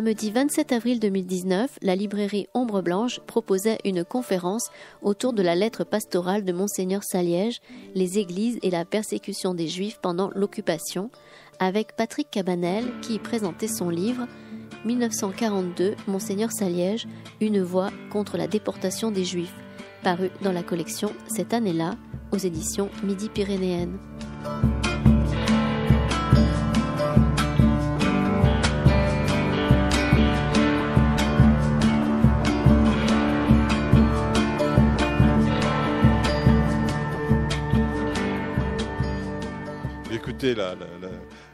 samedi 27 avril 2019, la librairie Ombre Blanche proposait une conférence autour de la lettre pastorale de Monseigneur Saliège, les églises et la persécution des Juifs pendant l'occupation, avec Patrick Cabanel qui présentait son livre 1942, Monseigneur Saliège, une voix contre la déportation des Juifs, paru dans la collection cette année-là aux éditions Midi-Pyrénéennes.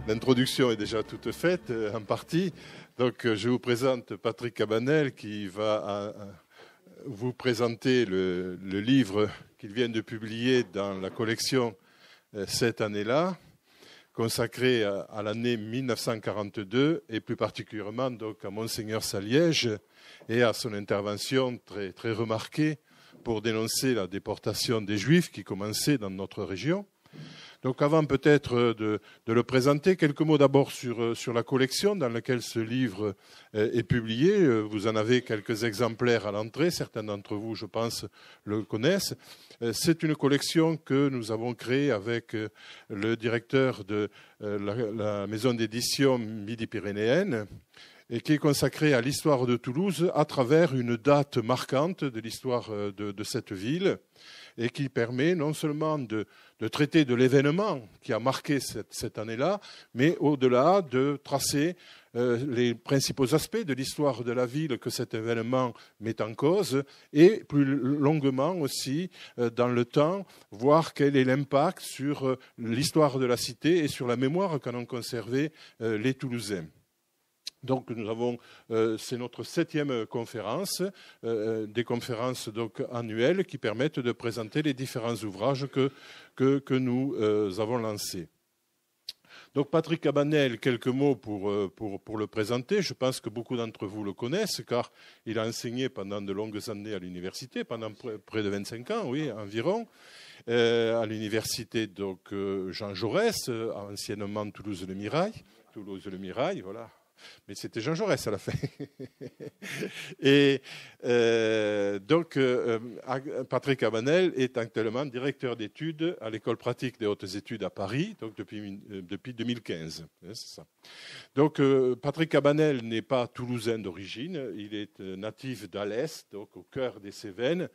l'introduction est déjà toute faite, euh, en partie. Donc, euh, je vous présente Patrick Cabanel qui va euh, vous présenter le, livre qu'il vient de publier dans la collection cette année-là, consacré à, l'année 1942 et plus particulièrement donc à Monseigneur Saliège et à son intervention très, très remarquée pour dénoncer la déportation des Juifs qui commençait dans notre région. Donc avant peut-être euh, de, le présenter, quelques mots d'abord sur, euh, la collection dans laquelle ce livre euh, est publié. Vous en avez quelques exemplaires à l'entrée, certains d'entre vous, je pense, le connaissent. C'est une collection que nous avons créée avec le directeur de la, maison d'édition Midi-Pyrénéenne et qui est consacrée à l'histoire de Toulouse à travers une date marquante de l'histoire de cette ville et qui permet non seulement de, traiter de l'événement qui a marqué cette, année-là, mais au-delà de tracer euh, les principaux aspects de l'histoire de la ville que cet événement met en cause et plus longuement aussi euh, dans le temps voir quel est l'impact sur euh, l'histoire de la cité et sur la mémoire qu'en ont conservé les Toulousains. Donc nous avons, euh, c'est notre septième euh, conférence, euh, des conférences annuelles qui permettent de présenter les différents ouvrages que, nous avons lancés. Donc Patrick Abanel, quelques mots pour, le présenter. Je pense que beaucoup d'entre vous le connaissent car il a enseigné pendant de longues années à l'université, pendant près de 25 ans, oui, environ, à l'université donc Jean Jaurès, anciennement Toulouse-le-Mirail. Toulouse-le-Mirail, voilà, mais c'était Jean Jaurès à la fin. et euh, donc, euh, euh, Patrick Cabanel est actuellement directeur d'études à l'École pratique des hautes études à Paris, donc depuis, depuis 2015. Hein, donc, Patrick Cabanel n'est pas toulousain d'origine, il est natif d'Alès, donc au cœur des Cévennes.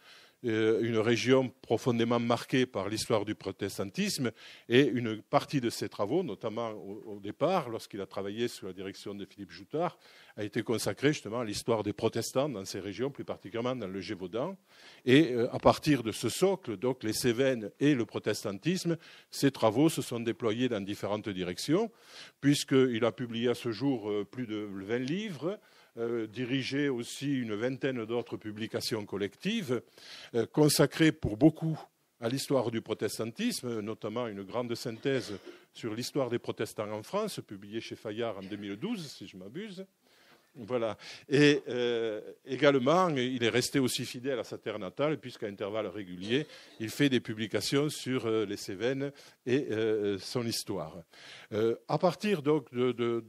Euh, une région profondément marquée par l'histoire du protestantisme et une partie de ses travaux, notamment au, départ, lorsqu'il a travaillé sous la direction de Philippe Joutard, a été consacrée justement à l'histoire des protestants dans ces régions, plus particulièrement dans le Gévaudan. Et euh, à partir de ce socle, donc les Cévennes et le protestantisme, ses travaux se sont déployés dans différentes directions, puisqu'il a publié à ce jour euh, plus de 20 livres euh, dirigé aussi une vingtaine d'autres publications collectives euh, consacrées pour beaucoup à l'histoire du protestantisme, notamment une grande synthèse sur l'histoire des protestants en France, publiée chez Fayard en 2012, si je m'abuse. Voilà. Et euh, également, il est resté aussi fidèle à sa terre natale, puisqu'à intervalles réguliers, il fait des publications sur euh, les Cévennes et euh, son histoire. à partir donc de,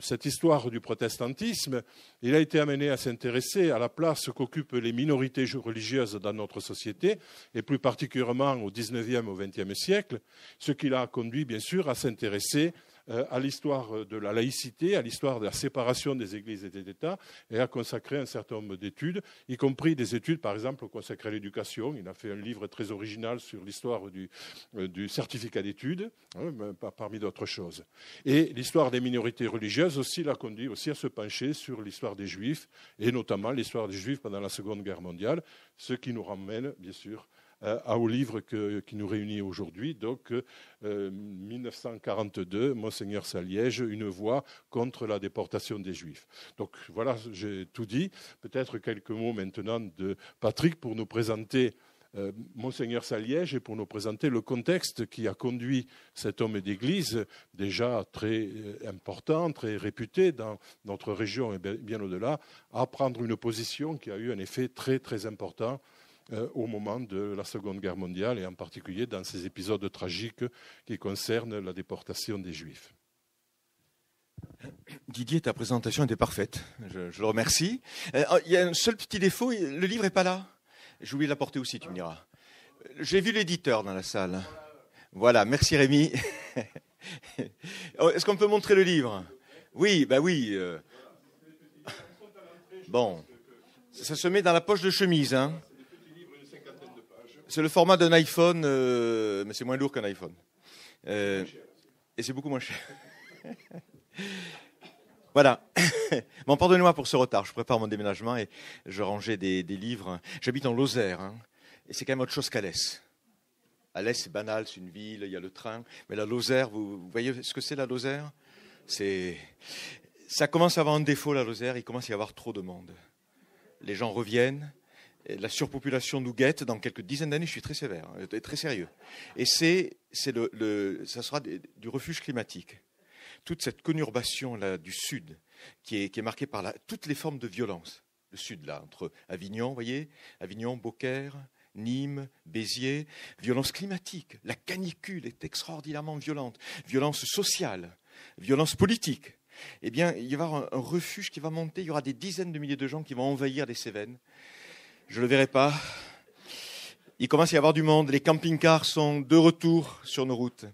cette histoire du protestantisme, il a été amené à s'intéresser à la place qu'occupent les minorités religieuses dans notre société, et plus particulièrement au XIXe et au XXe siècle, ce qui l'a conduit bien sûr à s'intéresser euh, à l'histoire de la laïcité, à l'histoire de la séparation des églises et des États, et a consacré un certain nombre d'études, y compris des études, par exemple, consacrées à l'éducation. Il a fait un livre très original sur l'histoire du, euh, certificat d'études, hein, parmi d'autres choses. Et l'histoire des minorités religieuses aussi l'a conduit aussi à se pencher sur l'histoire des Juifs, et notamment l'histoire des Juifs pendant la Seconde Guerre mondiale, ce qui nous ramène, bien sûr, euh, au livre qui nous réunit aujourd'hui, donc 1942, euh, Monseigneur Saliège, Une voix contre la déportation des Juifs. Donc voilà, j'ai tout dit. Peut-être quelques mots maintenant de Patrick pour nous présenter euh, Monseigneur Saliège et pour nous présenter le contexte qui a conduit cet homme d'Église, déjà très important, très réputé dans notre région et bien au-delà, à prendre une position qui a eu un effet très très important euh, au moment de la Seconde Guerre mondiale et en particulier dans ces épisodes tragiques qui concernent la déportation des Juifs. Didier, ta présentation était parfaite. Je, le remercie. Euh, oh, il y a un seul petit défaut, le livre n'est pas là. J'ai oublié de l'apporter aussi, tu me diras. J'ai vu l'éditeur dans la salle. Voilà, merci Rémi. Oh, est-ce qu'on peut montrer le livre Oui, ben oui. Euh. Bon, ça se met dans la poche de chemise. Hein. C'est le format d'un iPhone, euh, mais c'est moins lourd qu'un iPhone. Euh, et c'est beaucoup moins cher. Voilà. Bon, pardonnez-moi pour ce retard. Je prépare mon déménagement et je rangeais des, livres. J'habite en Lozère. Hein. et c'est quand même autre chose qu'Alès. Alès, c'est banal, c'est une ville, il y a le train. Mais la Lozère, vous, vous voyez ce que c'est la Lozère C'est. Ça commence à avoir un défaut, la Lozère. Il commence à y avoir trop de monde. Les gens reviennent, la surpopulation nous guette dans quelques dizaines d'années, je suis très sévère, hein, très sérieux. Et c'est, ça sera du refuge climatique. Toute cette conurbation du Sud, qui est, marquée par toutes les formes de violence. Le Sud, là, entre Avignon, vous voyez, Avignon, Beaucaire, Nîmes, Béziers, violence climatique. La canicule est extraordinairement violente. Violence sociale, violence politique eh bien, il y aura un, refuge qui va monter. Il y aura des dizaines de milliers de gens qui vont envahir les Cévennes je le verrai pas. Il commence à y avoir du monde. Les camping-cars sont de retour sur nos routes.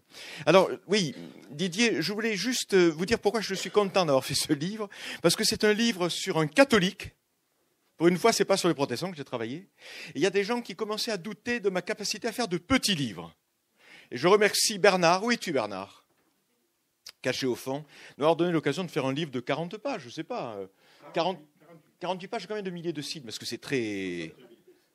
Alors, oui, Didier, je voulais juste euh, vous dire pourquoi je suis content d'avoir fait ce livre. Parce que c'est un livre sur un catholique. Pour une fois, c'est pas sur les protestants que j'ai travaillé. Il y a des gens qui commençaient à douter de ma capacité à faire de petits livres. Et je remercie Bernard. Où es-tu, Bernard Caché au fond, nous avoir donné l'occasion de faire un livre de 40 pages, je sais pas. 40, euh, 48 pages, combien de milliers de signes Parce que c'est très.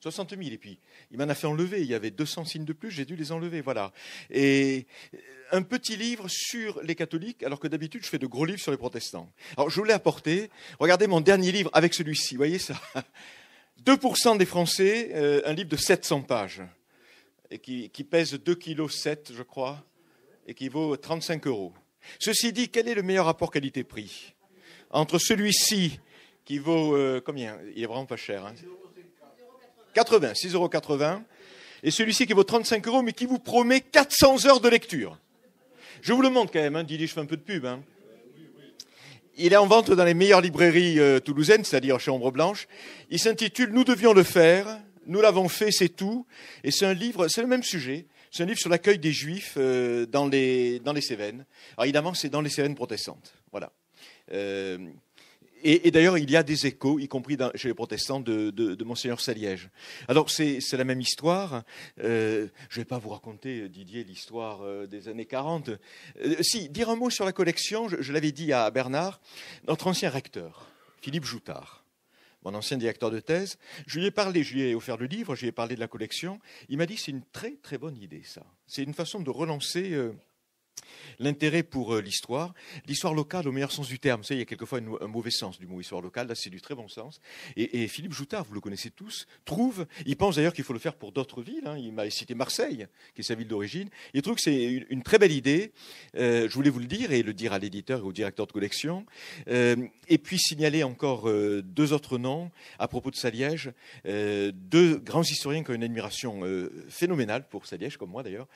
60 000. Et puis, il m'en a fait enlever. Il y avait 200 signes de plus, j'ai dû les enlever. Voilà. Et euh, un petit livre sur les catholiques, alors que d'habitude, je fais de gros livres sur les protestants. Alors, je voulais apporter. Regardez mon dernier livre avec celui-ci. Vous voyez ça 2% des Français, euh, un livre de 700 pages, et qui, qui pèse 2,7 kg, je crois, et qui vaut 35 euros. Ceci dit, quel est le meilleur rapport qualité-prix entre celui-ci qui vaut euh, combien Il est vraiment pas cher. Hein 80, 6,80 euros. Et celui-ci qui vaut 35 euros, mais qui vous promet 400 heures de lecture. Je vous le montre quand même, hein, je fais un peu de pub. Hein. Il est en vente dans les meilleures librairies euh, toulousaines, c'est-à-dire chez Ombre Blanche. Il s'intitule Nous devions le faire, nous l'avons fait, c'est tout. Et c'est un livre, c'est le même sujet. C'est un livre sur l'accueil des Juifs euh, dans, les, dans Cévennes. Alors évidemment, c'est dans les Cévennes protestantes. Voilà et, d'ailleurs, il y a des échos, y compris chez les protestants, de, de, Monseigneur Saliège. Alors, c'est la même histoire. Euh, je ne vais pas vous raconter, euh, Didier, l'histoire euh, des années 40. si, dire un mot sur la collection, je, l'avais dit à Bernard, notre ancien recteur, Philippe Joutard, mon ancien directeur de thèse, je lui ai parlé, je lui ai offert le livre, je lui ai parlé de la collection. Il m'a dit, c'est une très très bonne idée, ça. C'est une façon de relancer... L'intérêt pour euh, l'histoire, l'histoire locale au meilleur sens du terme. Vous savez, il y a quelquefois un mauvais sens du mot histoire locale, là c'est du très bon sens. Et, Philippe Joutard, vous le connaissez tous, trouve, il pense d'ailleurs qu'il faut le faire pour d'autres villes, hein. il m'a cité Marseille, qui est sa ville d'origine, il trouve que c'est une, très belle idée, euh, je voulais vous le dire et le dire à l'éditeur et au directeur de collection, euh, et puis signaler encore deux autres noms à propos de Saliège, deux grands historiens qui ont une admiration phénoménale pour Saliège, comme moi d'ailleurs,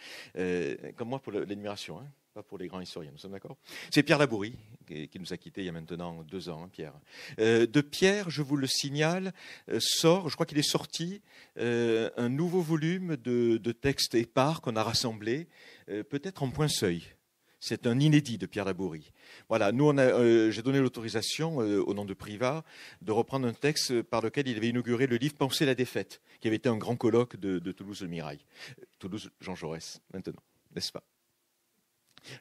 comme moi pour l'admiration. Hein pas pour les grands historiens, nous sommes d'accord C'est Pierre Laboury, qui nous a quittés il y a maintenant deux ans, hein, Pierre. Euh, de Pierre, je vous le signale, euh, sort, je crois qu'il est sorti, euh, un nouveau volume de, de textes épars qu'on a rassemblés, peut-être en point seuil. C'est un inédit de Pierre Laboury. Voilà, nous, j'ai donné l'autorisation, au nom de Privat, de reprendre un texte par lequel il avait inauguré le livre Penser la défaite, qui avait été un grand colloque de, de Toulouse-Mirail. Toulouse, Jean Jaurès, maintenant, n'est-ce pas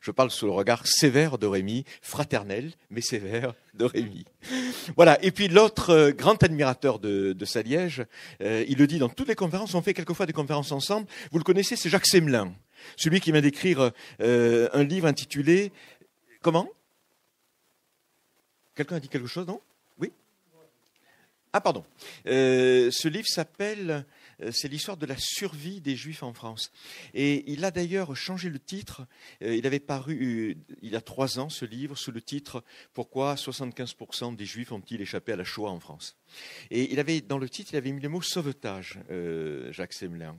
je parle sous le regard sévère de Rémy, fraternel, mais sévère de Rémy. Voilà. Et puis l'autre euh, grand admirateur de, Saliège, euh, il le dit dans toutes les conférences, on fait quelquefois des conférences ensemble, vous le connaissez, c'est Jacques Semelin, celui qui vient d'écrire euh, un livre intitulé Comment Quelqu'un a dit quelque chose, non Oui Ah, pardon. ce livre s'appelle euh, c'est l'histoire de la survie des Juifs en France. Et il a d'ailleurs changé le titre. Euh, il avait paru euh, il y a trois ans ce livre sous le titre Pourquoi 75% des Juifs ont-ils échappé à la Shoah en France Et il avait dans le titre il avait mis le mot sauvetage, Jacques Semelin.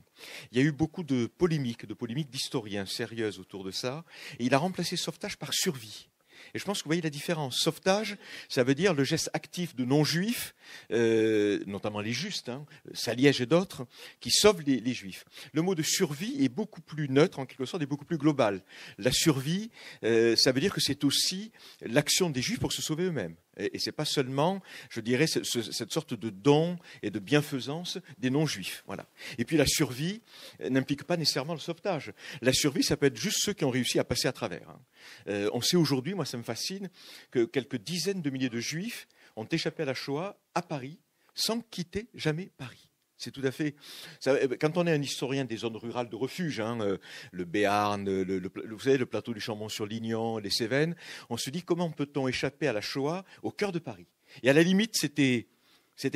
Il y a eu beaucoup de polémiques, de polémiques d'historiens sérieuses autour de ça. Et il a remplacé sauvetage par survie. Et je pense que vous voyez la différence. Sauvetage, ça veut dire le geste actif de non-juifs, euh, notamment les justes, hein, Saliège et d'autres, qui sauvent les, juifs. Le mot de survie est beaucoup plus neutre, en quelque sorte, et beaucoup plus global. La survie, euh, ça veut dire que c'est aussi l'action des juifs pour se sauver eux-mêmes. Et, ce n'est pas seulement, je dirais, cette sorte de don et de bienfaisance des non-juifs. Voilà. Et puis la survie euh, n'implique pas nécessairement le sauvetage. La survie, ça peut être juste ceux qui ont réussi à passer à travers. Hein. Euh, on sait aujourd'hui, moi ça me fascine, que quelques dizaines de milliers de juifs ont échappé à la Shoah à Paris sans quitter jamais Paris. C'est tout à fait. Eh ben, quand on est un historien des zones rurales de refuge, hein, euh, le Béarn, le, savez, le plateau du Chambon-sur-Lignon, les Cévennes, on se dit comment peut-on échapper à la Shoah au cœur de Paris Et à la limite, c'était.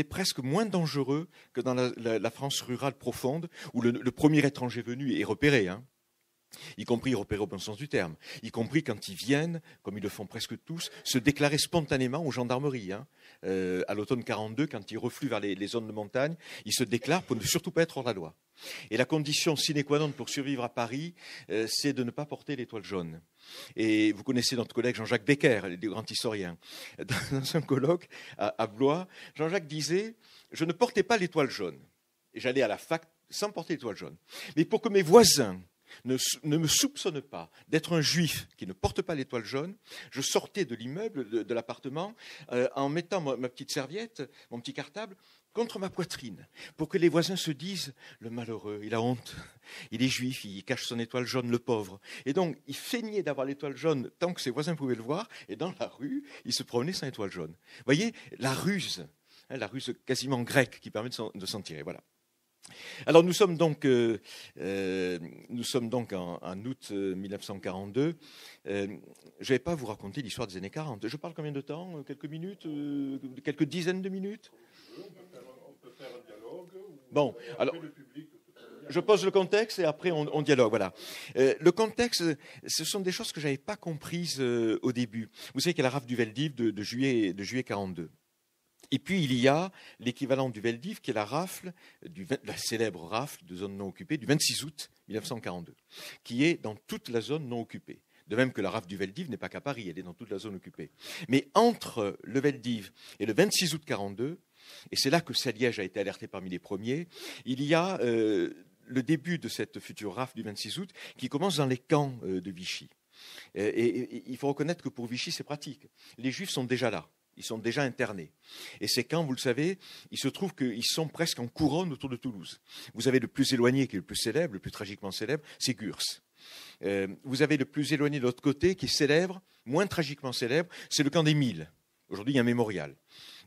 presque moins dangereux que dans la, France rurale profonde, où le, premier étranger venu est repéré. Hein y compris repérer au bon sens du terme, y compris quand ils viennent, comme ils le font presque tous, se déclarer spontanément aux gendarmeries. Hein. Euh, à l'automne 42, quand ils refluent vers les, zones de montagne, ils se déclarent pour ne surtout pas être hors la loi. Et la condition sine qua non pour survivre à Paris, euh, c'est de ne pas porter l'étoile jaune. Et vous connaissez notre collègue Jean-Jacques Becker, le grand historien. Dans un colloque à, à Blois, Jean-Jacques disait Je ne portais pas l'étoile jaune. Et j'allais à la fac sans porter l'étoile jaune. Mais pour que mes voisins ne, me soupçonne pas d'être un juif qui ne porte pas l'étoile jaune. Je sortais de l'immeuble, de, l'appartement, euh, en mettant ma, petite serviette, mon petit cartable, contre ma poitrine, pour que les voisins se disent le malheureux, il a honte, il est juif, il cache son étoile jaune, le pauvre. Et donc, il feignait d'avoir l'étoile jaune tant que ses voisins pouvaient le voir, et dans la rue, il se promenait sans étoile jaune. Vous voyez, la ruse, hein, la ruse quasiment grecque qui permet de s'en tirer. Voilà. Alors nous sommes donc, euh, euh, nous sommes donc en, août 1942. Euh, je ne vais pas vous raconter l'histoire des années 40. Je parle combien de temps Quelques minutes Quelques dizaines de minutes Bon, alors je pose le contexte et après on, dialogue. Voilà. le contexte, ce sont des choses que je n'avais pas comprises au début. Vous savez qu'il y a la rafle du Veldiv de, juillet de juillet 42. Et puis il y a l'équivalent du Veldiv, qui est la rafle, la célèbre rafle de zone non occupée du 26 août 1942, qui est dans toute la zone non occupée. De même que la rafle du Veldiv n'est pas qu'à Paris, elle est dans toute la zone occupée. Mais entre le Veldiv et le 26 août 1942, et c'est là que Saliège a été alerté parmi les premiers, il y a euh, le début de cette future rafle du 26 août qui commence dans les camps euh, de Vichy. et, il faut reconnaître que pour Vichy, c'est pratique. Les Juifs sont déjà là. Ils sont déjà internés. Et ces camps, vous le savez, il se trouve qu'ils sont presque en couronne autour de Toulouse. Vous avez le plus éloigné, qui est le plus célèbre, le plus tragiquement célèbre, c'est Gurs. Euh, vous avez le plus éloigné de l'autre côté, qui est célèbre, moins tragiquement célèbre, c'est le camp des Mille. Aujourd'hui, il y a un mémorial.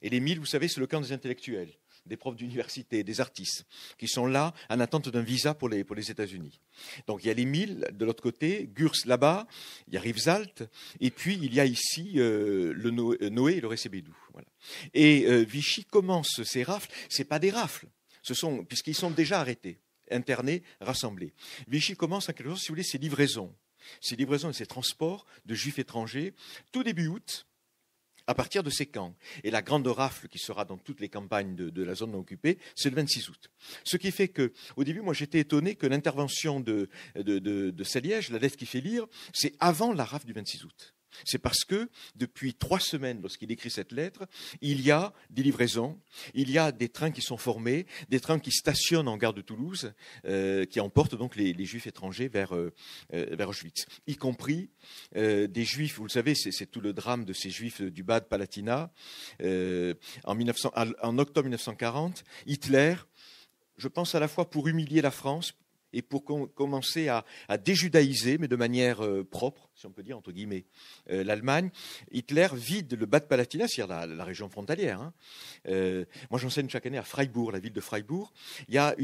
Et les milles, vous savez, c'est le camp des intellectuels des profs d'université, des artistes, qui sont là en attente d'un visa pour les, pour États-Unis. Donc il y a les Milles de l'autre côté, Gurs là-bas, il y a Rivesalt, et puis il y a ici euh, le euh, Noé et le Récébédou. Voilà. Et euh, Vichy commence ses rafles, ce pas des rafles, ce sont, puisqu'ils sont déjà arrêtés, internés, rassemblés. Vichy commence à quelque chose, si vous voulez, ses livraisons, ces livraisons et ses transports de juifs étrangers, tout début août, à partir de ces camps. Et la grande rafle qui sera dans toutes les campagnes de, la zone occupée, c'est le 26 août. Ce qui fait que, au début, moi j'étais étonné que l'intervention de, de, de, de Saliège, la lettre qui fait lire, c'est avant la rafle du 26 août. C'est parce que depuis trois semaines, lorsqu'il écrit cette lettre, il y a des livraisons, il y a des trains qui sont formés, des trains qui stationnent en gare de Toulouse, euh, qui emportent donc les, juifs étrangers euh, euh, vers, Auschwitz, y compris des juifs, vous le savez, c'est tout le drame de ces juifs du Bad Palatinat. En, en octobre 1940, Hitler je pense à la fois pour humilier la France, et pour commencer à, déjudaïser, mais de manière euh, propre, si on peut dire, entre guillemets, euh, l'Allemagne, Hitler vide le bas de Palatinat, c'est-à-dire la, région frontalière. Hein. Euh, moi, j'enseigne chaque année à Freiburg, la ville de Freiburg. Il y a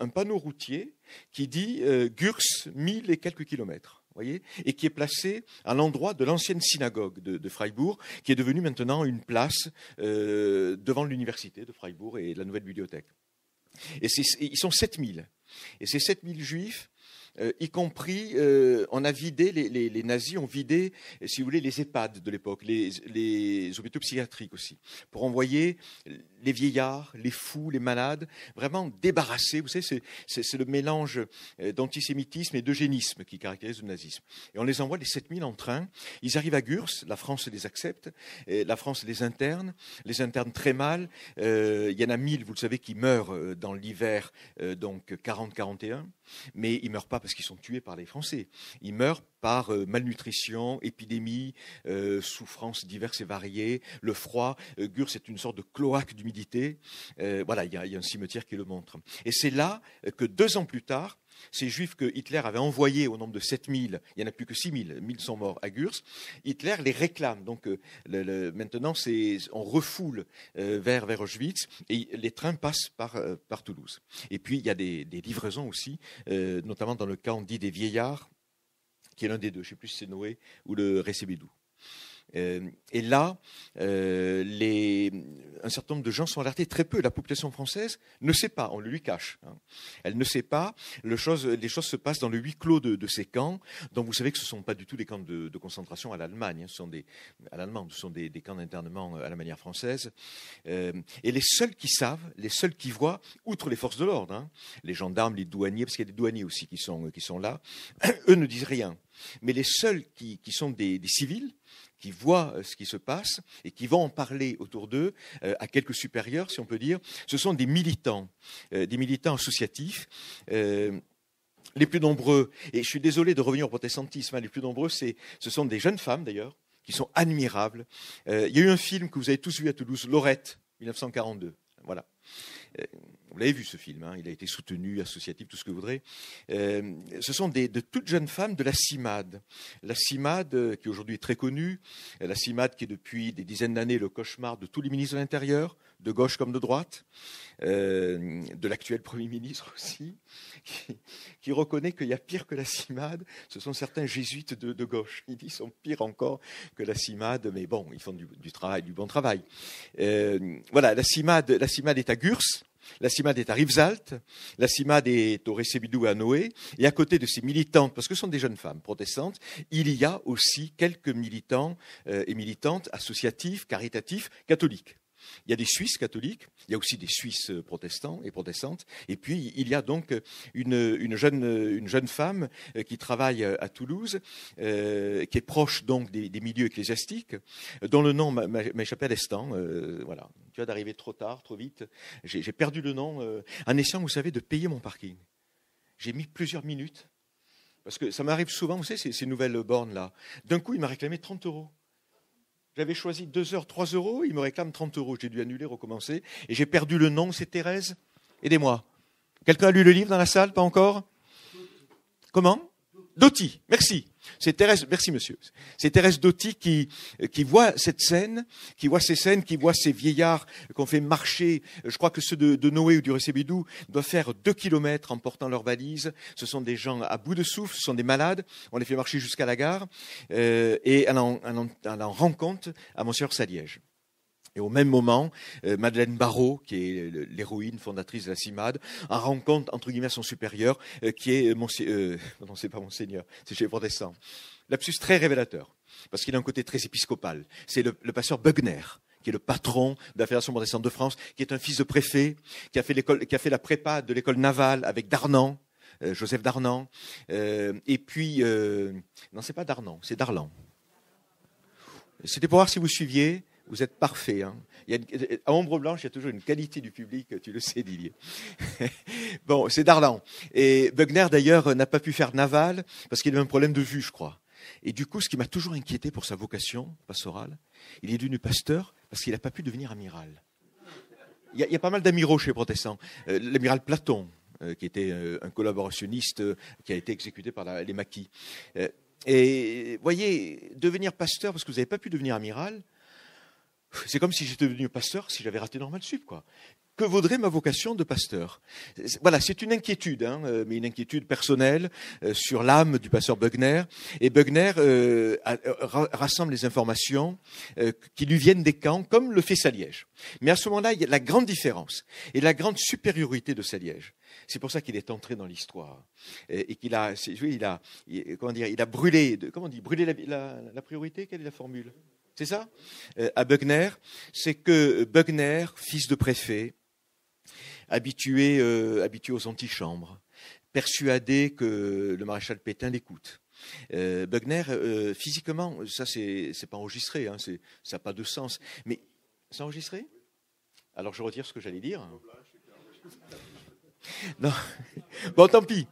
un panneau routier qui dit Gurs, mille et quelques kilomètres. Voyez et qui est placé à l'endroit de l'ancienne synagogue de, de, Freiburg, qui est devenue maintenant une place devant l'université de Freiburg et la nouvelle bibliothèque. Et ils sont 7000. Et ces 7000 juifs euh, y compris, euh, on a vidé, les, nazis ont vidé, si vous voulez, les EHPAD de l'époque, les, hôpitaux psychiatriques aussi, pour envoyer les vieillards, les fous, les malades, vraiment débarrassés. Vous savez, c'est le mélange euh, d'antisémitisme et d'eugénisme qui caractérise le nazisme. Et on les envoie les 7000 en train. Ils arrivent à Gurs, la France les accepte, la France les interne, les interne très mal. il y en a 1000, vous le savez, qui meurent dans l'hiver, donc 40-41. Mais ils ne meurent pas parce qu'ils sont tués par les Français. Ils meurent par euh, malnutrition, épidémie, euh, souffrances diverses et variées, le froid. Gurs euh, Gur, c'est une sorte de cloaque d'humidité. voilà, il y, a un cimetière qui le montre. Et c'est là que deux ans plus tard, ces juifs que Hitler avait envoyés au nombre de 7000, il n'y en a plus que 6000, 1000 sont morts à Gurs, Hitler les réclame. Donc euh, maintenant, on refoule euh, vers, Auschwitz et les trains passent euh, par, Toulouse. Et puis il y a des, livraisons aussi, notamment dans le camp on dit des vieillards, qui est l'un des deux, je ne sais plus si c'est Noé ou le Récébédou. Euh, et là, euh, un certain nombre de gens sont alertés, très peu. La population française ne sait pas, on le lui cache. Hein. Elle ne sait pas, les choses se passent dans le huis clos de, ces camps, dont vous savez que ce ne sont pas du tout des camps de, concentration hein. à l'Allemagne, ce sont des, à ce sont des, camps d'internement euh, à la manière française. et les seuls qui savent, les seuls qui voient, outre les forces de l'ordre, hein, les gendarmes, les douaniers, parce qu'il y a des douaniers aussi qui sont, qui sont là, eux ne disent rien. Mais les seuls qui, sont des civils, qui voient euh, ce qui se passe et qui vont en parler autour d'eux, euh, à quelques supérieurs, si on peut dire, ce sont des militants, euh, des militants associatifs. les plus nombreux, et je suis désolé de revenir au protestantisme, hein, les plus nombreux, ce sont des jeunes femmes d'ailleurs, qui sont admirables. il y a eu un film que vous avez tous vu à Toulouse, Lorette, 1942. Voilà vous l'avez vu ce film, hein. il a été soutenu, associatif, tout ce que vous voudrez. Euh, ce sont des, de toutes jeunes femmes de la CIMAD. La CIMAD, euh, qui aujourd'hui est très connue, euh, la CIMAD qui est depuis des dizaines d'années le cauchemar de tous les ministres de l'Intérieur, de gauche comme de droite, de l'actuel Premier ministre aussi, qui, reconnaît qu'il y a pire que la CIMAD. Ce sont certains jésuites de, gauche. Ils disent sont pire encore que la CIMAD, mais bon, ils font du, travail, du bon travail. voilà, la CIMAD, la CIMAD est à Gurs. La CIMAD est à Altes, la CIMAD est au Récébidou à Noé, et à côté de ces militantes, parce que ce sont des jeunes femmes protestantes, il y a aussi quelques militants euh, et militantes associatifs, caritatifs, catholiques. Il y a des Suisses catholiques, il y a aussi des Suisses euh, protestants et protestantes. Et puis, il y a donc euh, euh, une, jeune, femme qui travaille à Toulouse, qui est proche donc des, milieux ecclésiastiques, dont le nom m'échappait à l'instant. voilà. Tu as d'arriver trop tard, trop vite. J'ai perdu le nom en essayant, vous savez, de payer mon parking. J'ai mis plusieurs minutes. Parce que ça m'arrive souvent, vous savez, ces nouvelles bornes-là. D'un coup, il m'a réclamé 30 euros. J'avais choisi 2 heures, 3 euros, il me réclame 30 euros. J'ai dû annuler, recommencer. Et j'ai perdu le nom, c'est Thérèse. Aidez-moi. Quelqu'un a lu le livre dans la salle Pas encore Comment Doty, merci. C'est Thérèse, merci monsieur, c'est Thérèse Doty qui, voit cette scène, qui voit ces scènes, qui voit ces vieillards qu'on fait marcher. Je crois que ceux de, Noé ou du Récébidou doivent faire deux kilomètres en portant leurs valises. Ce sont des gens à bout de souffle, ce sont des malades. On les fait marcher jusqu'à la gare euh, et elle en, rencontre rend compte à monsieur Saliège. Et au même moment, euh, Madeleine Barrault, qui est l'héroïne fondatrice de la CIMAD, en rencontre, entre guillemets, son supérieur, euh, qui est euh, Monseigneur, non, c'est pas Monseigneur, c'est chez les protestants. Lapsus très révélateur, parce qu'il a un côté très épiscopal. C'est le, pasteur Bugner, qui est le patron de la Fédération protestante de France, qui est un fils de préfet, qui a fait, l'école, qui a fait la prépa de l'école navale avec Darnan, Joseph Darnan. et puis, non, c'est pas Darnan, c'est Darlan. C'était pour voir si vous suiviez vous êtes parfait. Hein. Euh, à Ombre Blanche, il y a toujours une qualité du public, euh, tu le sais, Didier. bon, c'est Darlan. Et Bugner, d'ailleurs, n'a pas pu faire Naval parce qu'il avait un problème de vue, je crois. Et du coup, ce qui m'a toujours inquiété pour sa vocation pastorale, il est devenu pasteur parce qu'il n'a pas pu devenir amiral. Il y a, pas mal d'amiraux chez protestants. Euh, l'amiral Platon, qui était un collaborationniste qui a été exécuté par les maquis. et voyez, devenir pasteur parce que vous n'avez pas pu devenir amiral, c'est comme si j'étais devenu pasteur si j'avais raté Normal Sup, quoi. Que vaudrait ma vocation de pasteur Voilà, c'est une inquiétude, hein, euh, mais une inquiétude personnelle euh, sur l'âme du pasteur Bugner. Et Bugner euh, rassemble les informations qui lui viennent des camps, comme le fait Saliège. Mais à ce moment-là, il y a la grande différence et la grande supériorité de Saliège. C'est pour ça qu'il est entré dans l'histoire et, qu'il a, il a, comment dire, il a brûlé, comment on dit, brûlé la priorité. Quelle est la formule c'est ça euh, À Bugner, c'est que Bugner, fils de préfet, habitué, euh, habitué aux antichambres, persuadé que le maréchal Pétain l'écoute. Euh, Bugner, physiquement, ça c'est pas enregistré, hein, ça n'a pas de sens. Mais c'est enregistré Alors je retire ce que j'allais dire. Non. Bon, tant pis.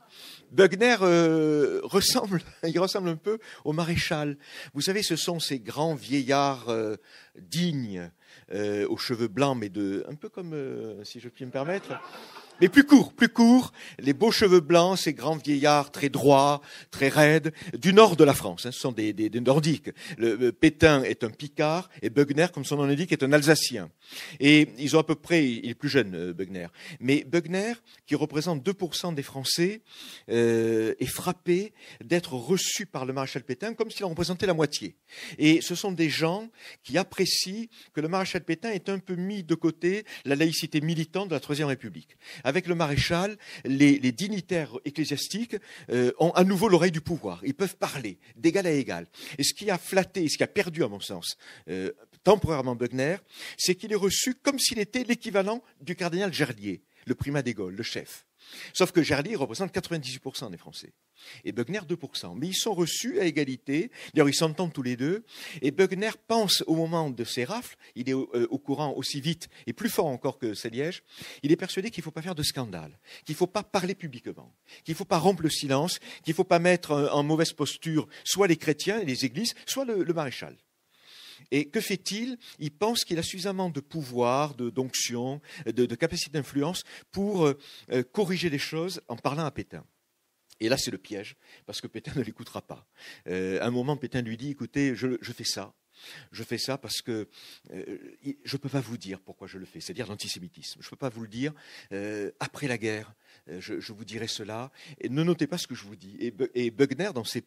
Bugner euh, ressemble, il ressemble un peu au maréchal. Vous savez, ce sont ces grands vieillards euh, dignes, euh, aux cheveux blancs, mais de, un peu comme, si je puis me permettre, mais plus court, plus court, les beaux cheveux blancs, ces grands vieillards très droits, très raides, du nord de la France, hein, ce sont des, nordiques. Le, Pétain est un Picard et Bugner, comme son nom l'indique, est un Alsacien. Et ils ont à peu près, il est plus jeune, euh, Bugner. Mais Bugner, qui représente 2% des Français, euh, est frappé d'être reçu par le maréchal Pétain comme s'il en représentait la moitié. Et ce sont des gens qui apprécient que le maréchal Pétain est un peu mis de côté la laïcité militante de la Troisième République avec le maréchal, les, dignitaires ecclésiastiques euh, ont à nouveau l'oreille du pouvoir. Ils peuvent parler d'égal à égal. Et ce qui a flatté, ce qui a perdu, à mon sens, euh, temporairement Bugner, c'est qu'il est reçu comme s'il était l'équivalent du cardinal Gerlier, le primat des Gaules, le chef. Sauf que Jarly représente 98% des Français et Bugner 2%. Mais ils sont reçus à égalité, d'ailleurs ils s'entendent tous les deux, et Bugner pense au moment de ses rafles, il est euh, au, courant aussi vite et plus fort encore que Saliège, il est persuadé qu'il ne faut pas faire de scandale, qu'il ne faut pas parler publiquement, qu'il ne faut pas rompre le silence, qu'il ne faut pas mettre euh, en, mauvaise posture soit les chrétiens et les églises, soit le maréchal. Et que fait-il Il pense qu'il a suffisamment de pouvoir, de d'onction, de, capacité d'influence pour euh, euh, corriger les choses en parlant à Pétain. Et là, c'est le piège, parce que Pétain ne l'écoutera pas. Euh, à un moment, Pétain lui dit, écoutez, je fais ça, je fais ça parce que euh, je ne peux pas vous dire pourquoi je le fais, c'est-à-dire l'antisémitisme. Je ne peux pas vous le dire euh, après la guerre. Euh, je, vous dirai cela. Et ne notez pas ce que je vous dis. Et, Bugner, dans ses,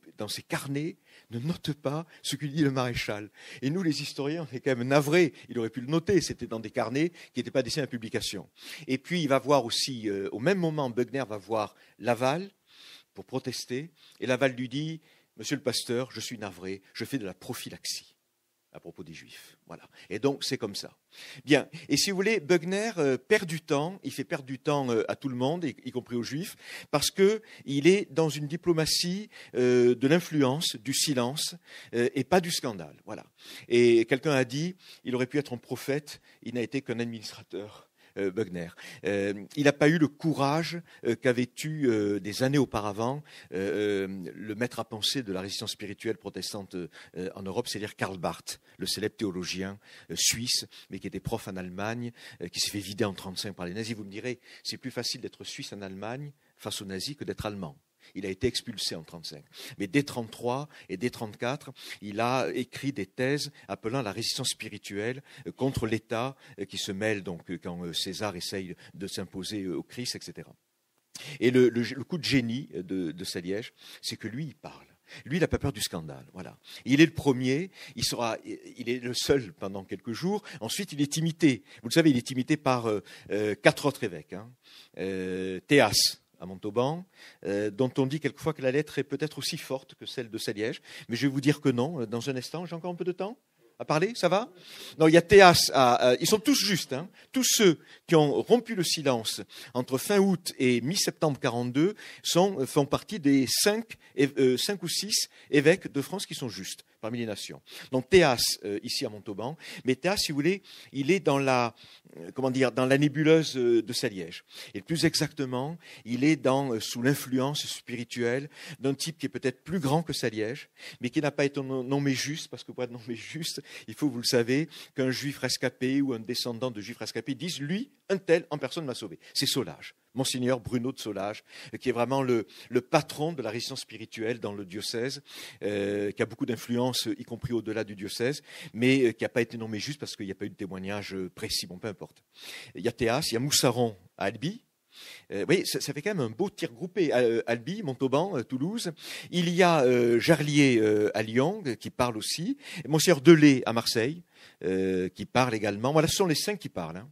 carnets, ne note pas ce que dit le maréchal. Et nous, les historiens, on est quand même navrés. Il aurait pu le noter. C'était dans des carnets qui n'étaient pas destinés à publication. Et puis, il va voir aussi, au même moment, Bugner va voir Laval pour protester. Et Laval lui dit Monsieur le pasteur, je suis navré, je fais de la prophylaxie à propos des Juifs. Voilà. Et donc, c'est comme ça. Bien. Et si vous voulez, Bugner euh, perd du temps, il fait perdre du temps euh, à tout le monde, y, compris aux Juifs, parce qu'il est dans une diplomatie euh, de l'influence, du silence, et pas du scandale. Voilà. Et quelqu'un a dit, il aurait pu être un prophète, il n'a été qu'un administrateur. Euh, Bugner. Euh, il n'a pas eu le courage euh, qu'avait eu des années auparavant le maître à penser de la résistance spirituelle protestante en Europe, c'est-à-dire Karl Barth, le célèbre théologien suisse, mais qui était prof en Allemagne, qui s'est fait vider en 1935 par les nazis. Vous me direz, c'est plus facile d'être suisse en Allemagne face aux nazis que d'être allemand il a été expulsé en 1935. Mais dès 33 et dès 1934, il a écrit des thèses appelant la résistance spirituelle euh, contre l'État euh, qui se mêle donc euh, quand César essaye de s'imposer au Christ, etc. Et le, coup de génie de, de Saliège, c'est que lui, il parle. Lui, il n'a pas peur du scandale. Voilà. Il est le premier, il, sera, il est le seul pendant quelques jours. Ensuite, il est imité. Vous le savez, il est imité par quatre autres évêques. Hein. Théas, à Montauban, euh, dont on dit quelquefois que la lettre est peut-être aussi forte que celle de Saliège. Mais je vais vous dire que non. Euh, dans un instant, j'ai encore un peu de temps à parler, ça va Non, il y a Théas, euh, ils sont tous justes, hein. tous ceux qui ont rompu le silence entre fin août et mi-septembre 42 sont, font partie des cinq, cinq ou six évêques de France qui sont justes parmi les nations. Donc Théas, euh, ici à Montauban, mais Théas, si vous voulez, il est dans la, euh, comment dire, dans la nébuleuse euh, de Saliège. Et plus exactement, il est dans, sous l'influence spirituelle d'un type qui est peut-être plus grand que Saliège, mais qui n'a pas été nommé juste, parce que pour être nommé juste, il faut, vous le savez, qu'un juif rescapé ou un descendant de juif rescapé dise, lui, un tel en personne m'a sauvé. C'est Solage. Monseigneur Bruno de Solage, euh, qui est vraiment le, patron de la résistance spirituelle dans le diocèse, euh, qui a beaucoup d'influence, y compris au-delà du diocèse, mais euh, qui n'a pas été nommé juste parce qu'il n'y a pas eu de témoignage précis. Bon, peu importe. Il y a Théas, il y a Moussaron à Albi, euh, vous voyez, ça, fait quand même un beau tir groupé. Albi, Montauban, Toulouse. Il y a Jarlier à Lyon qui parle aussi. Monsieur Delay à Marseille qui parle également. Voilà, ce sont les cinq qui parlent. Hein.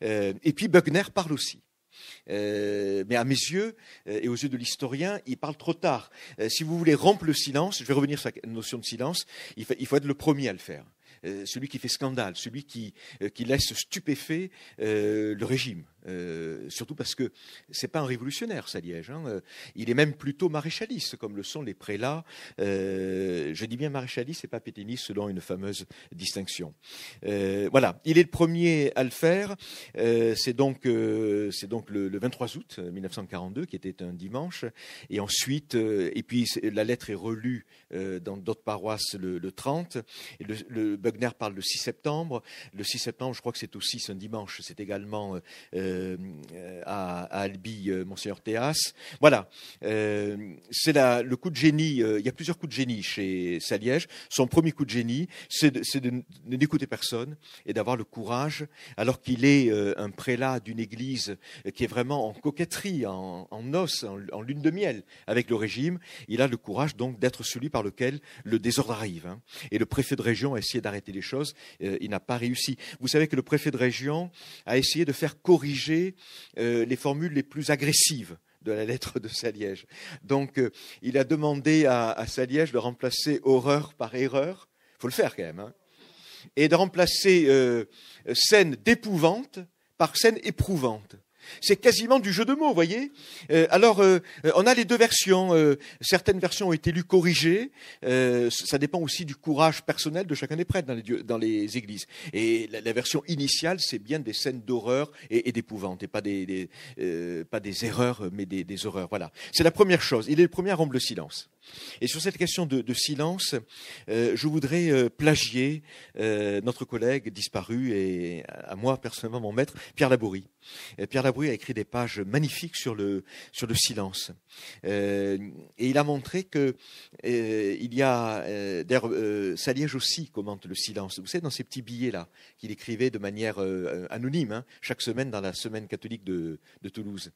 et puis Bugner parle aussi. Euh, mais à mes yeux euh, et aux yeux de l'historien, il parle trop tard. Euh, si vous voulez rompre le silence, je vais revenir sur la notion de silence, il faut, être le premier à le faire. celui qui fait scandale, celui qui laisse stupéfait le régime, euh, surtout parce que c'est pas un révolutionnaire, ça Liège. Hein. Il est même plutôt maréchaliste, comme le sont les prélats. Euh, je dis bien maréchaliste et pas pétainiste, selon une fameuse distinction. Euh, voilà, il est le premier à le faire. c'est donc, c'est donc le, 23 août 1942, qui était un dimanche. Et ensuite, et puis la lettre est relue dans d'autres paroisses le, 30. Et le, Bugner parle le 6 septembre. Le 6 septembre, je crois que c'est aussi un dimanche. C'est également euh, à, Albi, euh, Monseigneur Théas. Voilà, euh, c'est le coup de génie. il y a plusieurs coups de génie chez Saliège. Son premier coup de génie, c'est de, n'écouter personne et d'avoir le courage, alors qu'il est un prélat d'une église qui est vraiment en coquetterie, en, os, en, lune de miel avec le régime, il a le courage donc d'être celui par lequel le désordre arrive. Hein. Et le préfet de région a essayé d'arrêter les choses, il n'a pas réussi. Vous savez que le préfet de région a essayé de faire corriger euh, les formules les plus agressives de la lettre de Saliège. Donc, euh, il a demandé à, Saliège de remplacer horreur par erreur. Il faut le faire quand même. Hein. et de remplacer euh, scène d'épouvante par scène éprouvante. C'est quasiment du jeu de mots, vous voyez. Euh, alors, euh, on a les deux versions. Euh, certaines versions ont été lues corrigées. ça dépend aussi du courage personnel de chacun des prêtres dans les, dans les églises. Et la, version initiale, c'est bien des scènes d'horreur et, d'épouvante, et pas des, pas des erreurs, mais des, horreurs. Voilà. C'est la première chose. Il est le premier à rompre le silence. Et sur cette question de, silence, je voudrais plagier notre collègue disparu et à moi personnellement mon maître, Pierre Laboury. Pierre a écrit des pages magnifiques sur le, sur le silence. Euh, et il a montré que euh, il y a, euh, euh, Saliège aussi commente le silence. Vous savez, dans ces petits billets-là, qu'il écrivait de manière anonyme, hein, chaque semaine dans la semaine catholique de, Toulouse.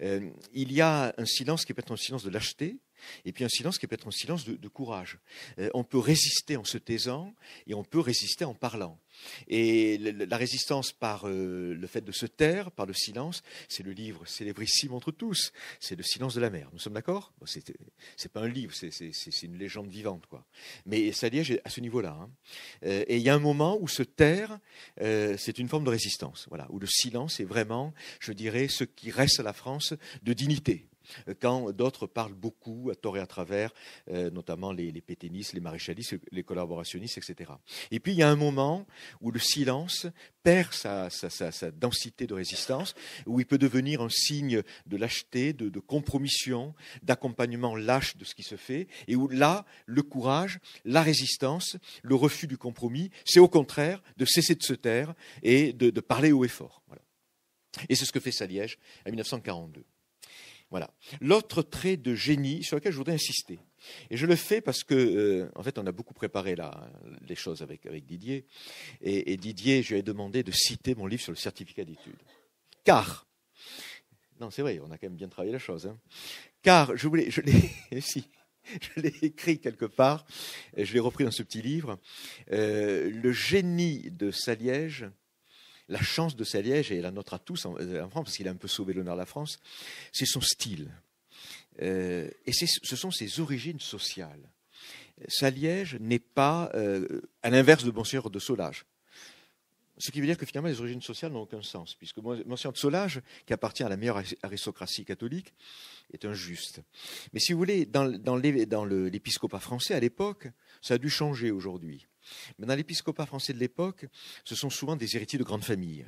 il y a un silence qui peut être un silence de lâcheté, et puis un silence qui peut être un silence de, courage. Euh, on peut résister en se taisant et on peut résister en parlant. Et la résistance par euh, le fait de se taire, par le silence, c'est le livre célébrissime entre tous, c'est le silence de la mer. Nous sommes d'accord C'est pas un livre, c'est une légende vivante. quoi. Mais ça liège à ce niveau-là. Hein. Euh, et il y a un moment où se taire, c'est une forme de résistance, voilà, où le silence est vraiment, je dirais, ce qui reste à la France de dignité. Euh, quand d'autres parlent beaucoup à tort et à travers, euh, notamment les, les les maréchalistes, les collaborationnistes, etc. Et puis il y a un moment où le silence perd sa, densité de résistance, où il peut devenir un signe de lâcheté, de, compromission, d'accompagnement lâche de ce qui se fait, et où là, le courage, la résistance, le refus du compromis, c'est au contraire de cesser de se taire et de, parler haut et fort. Et c'est ce que fait Saliège en 1942. Voilà. L'autre trait de génie sur lequel je voudrais insister, et je le fais parce que, euh, en fait, on a beaucoup préparé les choses avec, Didier, et, Didier, je lui ai demandé de citer mon livre sur le certificat d'études. Car, non, c'est vrai, on a quand même bien travaillé la chose, hein. car je voulais, je l'ai, eh écrit quelque part, je l'ai repris dans ce petit livre, euh, le génie de Saliège la chance de Saliège, et la nôtre à tous euh, en, France, parce qu'il a un peu sauvé l'honneur de la France, c'est son style. Euh, et ce sont ses origines sociales. Saliège n'est pas euh, à l'inverse de Monsieur de Solage. Ce qui veut dire que finalement les origines sociales n'ont aucun sens, puisque Monsieur de Solage, qui appartient à la meilleure aristocratie catholique, est injuste. Mais si vous voulez, dans l'épiscopat français à l'époque, ça a dû changer aujourd'hui. Mais dans l'épiscopat français de l'époque, ce sont souvent des héritiers de grandes familles.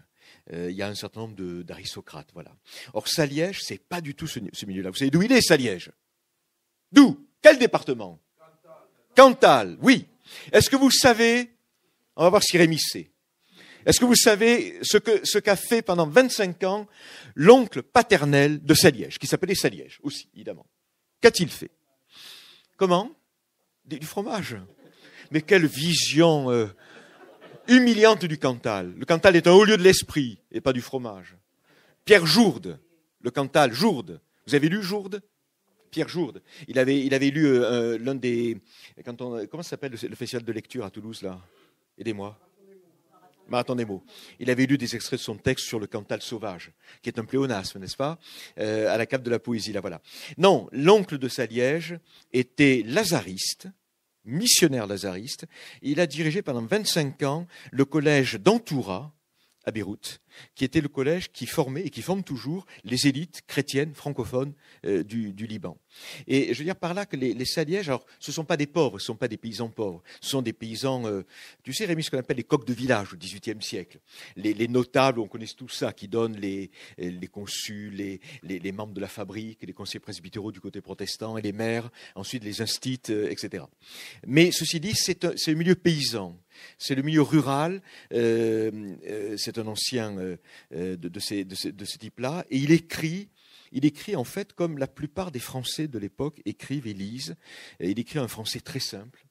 Euh, il y a un certain nombre d'aristocrates, voilà. Or, Saliège, c'est pas du tout ce, milieu-là. Vous savez d'où il est, Saliège D'où Quel département Cantal. oui. Est-ce que vous savez On va voir si Rémy sait. Est-ce que vous savez ce qu'a ce qu'a fait pendant 25 ans l'oncle paternel de Saliège, qui s'appelait Saliège aussi, évidemment Qu'a-t-il fait Comment du fromage mais quelle vision euh, humiliante du Cantal. Le Cantal est un haut lieu de l'esprit et pas du fromage. Pierre Jourde, le Cantal, Jourde. Vous avez lu Jourde Pierre Jourde. Il avait, il avait lu euh, euh, l'un des. comment s'appelle le, festival de lecture à Toulouse, là Aidez-moi. Marathon des mots. Il avait lu des extraits de son texte sur le Cantal sauvage, qui est un pléonasme, n'est-ce pas À la cape de la poésie, là, voilà. Non, l'oncle de Saliège était lazariste, missionnaire lazariste. Il a dirigé pendant 25 ans le collège d'Antoura à Beyrouth, qui était le collège qui formait et qui forme toujours les élites chrétiennes francophones euh, du, Liban. Et je veux dire par là que les, Salièges, alors ce ne sont pas des pauvres, ce ne sont pas des paysans pauvres, ce sont des paysans, euh, tu sais Rémi, ce qu'on appelle les coques de village au XVIIIe siècle. Les, notables, on connaît tout ça, qui donnent les, les consuls, les, les, membres de la fabrique, les conseils presbytéraux du côté protestant et les maires, ensuite les instits, euh, etc. Mais ceci dit, c'est un, milieu paysan. C'est le milieu rural. c'est un ancien euh, euh, de, ces, de, ce type-là. Et il écrit il écrit en fait comme la plupart des Français de l'époque écrivent et lisent. Euh, il écrit un français très simple.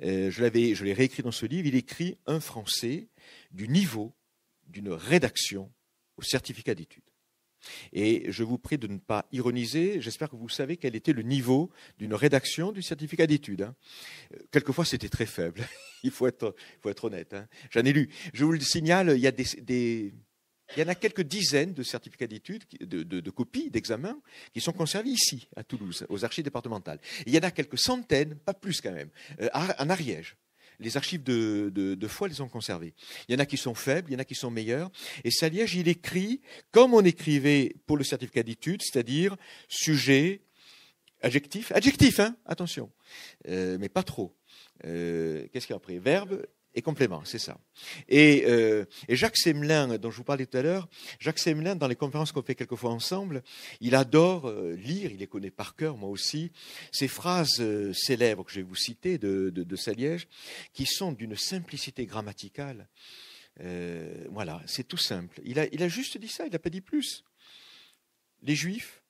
Je je l'ai réécrit dans ce livre. Il écrit un français du niveau d'une rédaction au certificat d'études. Et je vous prie de ne pas ironiser. J'espère que vous savez quel était le niveau d'une rédaction du certificat d'études. Hein. Quelquefois, c'était très faible. il faut être, faut être honnête. Hein. J'en ai lu. Je vous le signale, il y a des il y en a quelques dizaines de certificats d'études, de, copies, d'examens, qui sont conservés ici, à Toulouse, aux archives départementales. il y en a quelques centaines, pas plus quand même, euh, en Ariège les archives de, foi, les ont conservées. Il y en a qui sont faibles, il y en a qui sont meilleurs. Et Saliège, il écrit comme on écrivait pour le certificat d'études, c'est-à-dire sujet, adjectif, adjectif, hein, attention, euh, mais pas trop. Euh, qu'est-ce qu'il y a après Verbe, et complément, c'est ça. Et, euh, Jacques Semelin, dont je vous parlais tout à l'heure, Jacques Semelin, dans les conférences qu'on fait quelquefois ensemble, il adore euh, lire, il les connaît par cœur, moi aussi, ces phrases euh, célèbres que je vais vous citer de, de, de Saliège, qui sont d'une simplicité grammaticale. voilà, c'est tout simple. Il a, il a juste dit ça, il n'a pas dit plus. Les Juifs,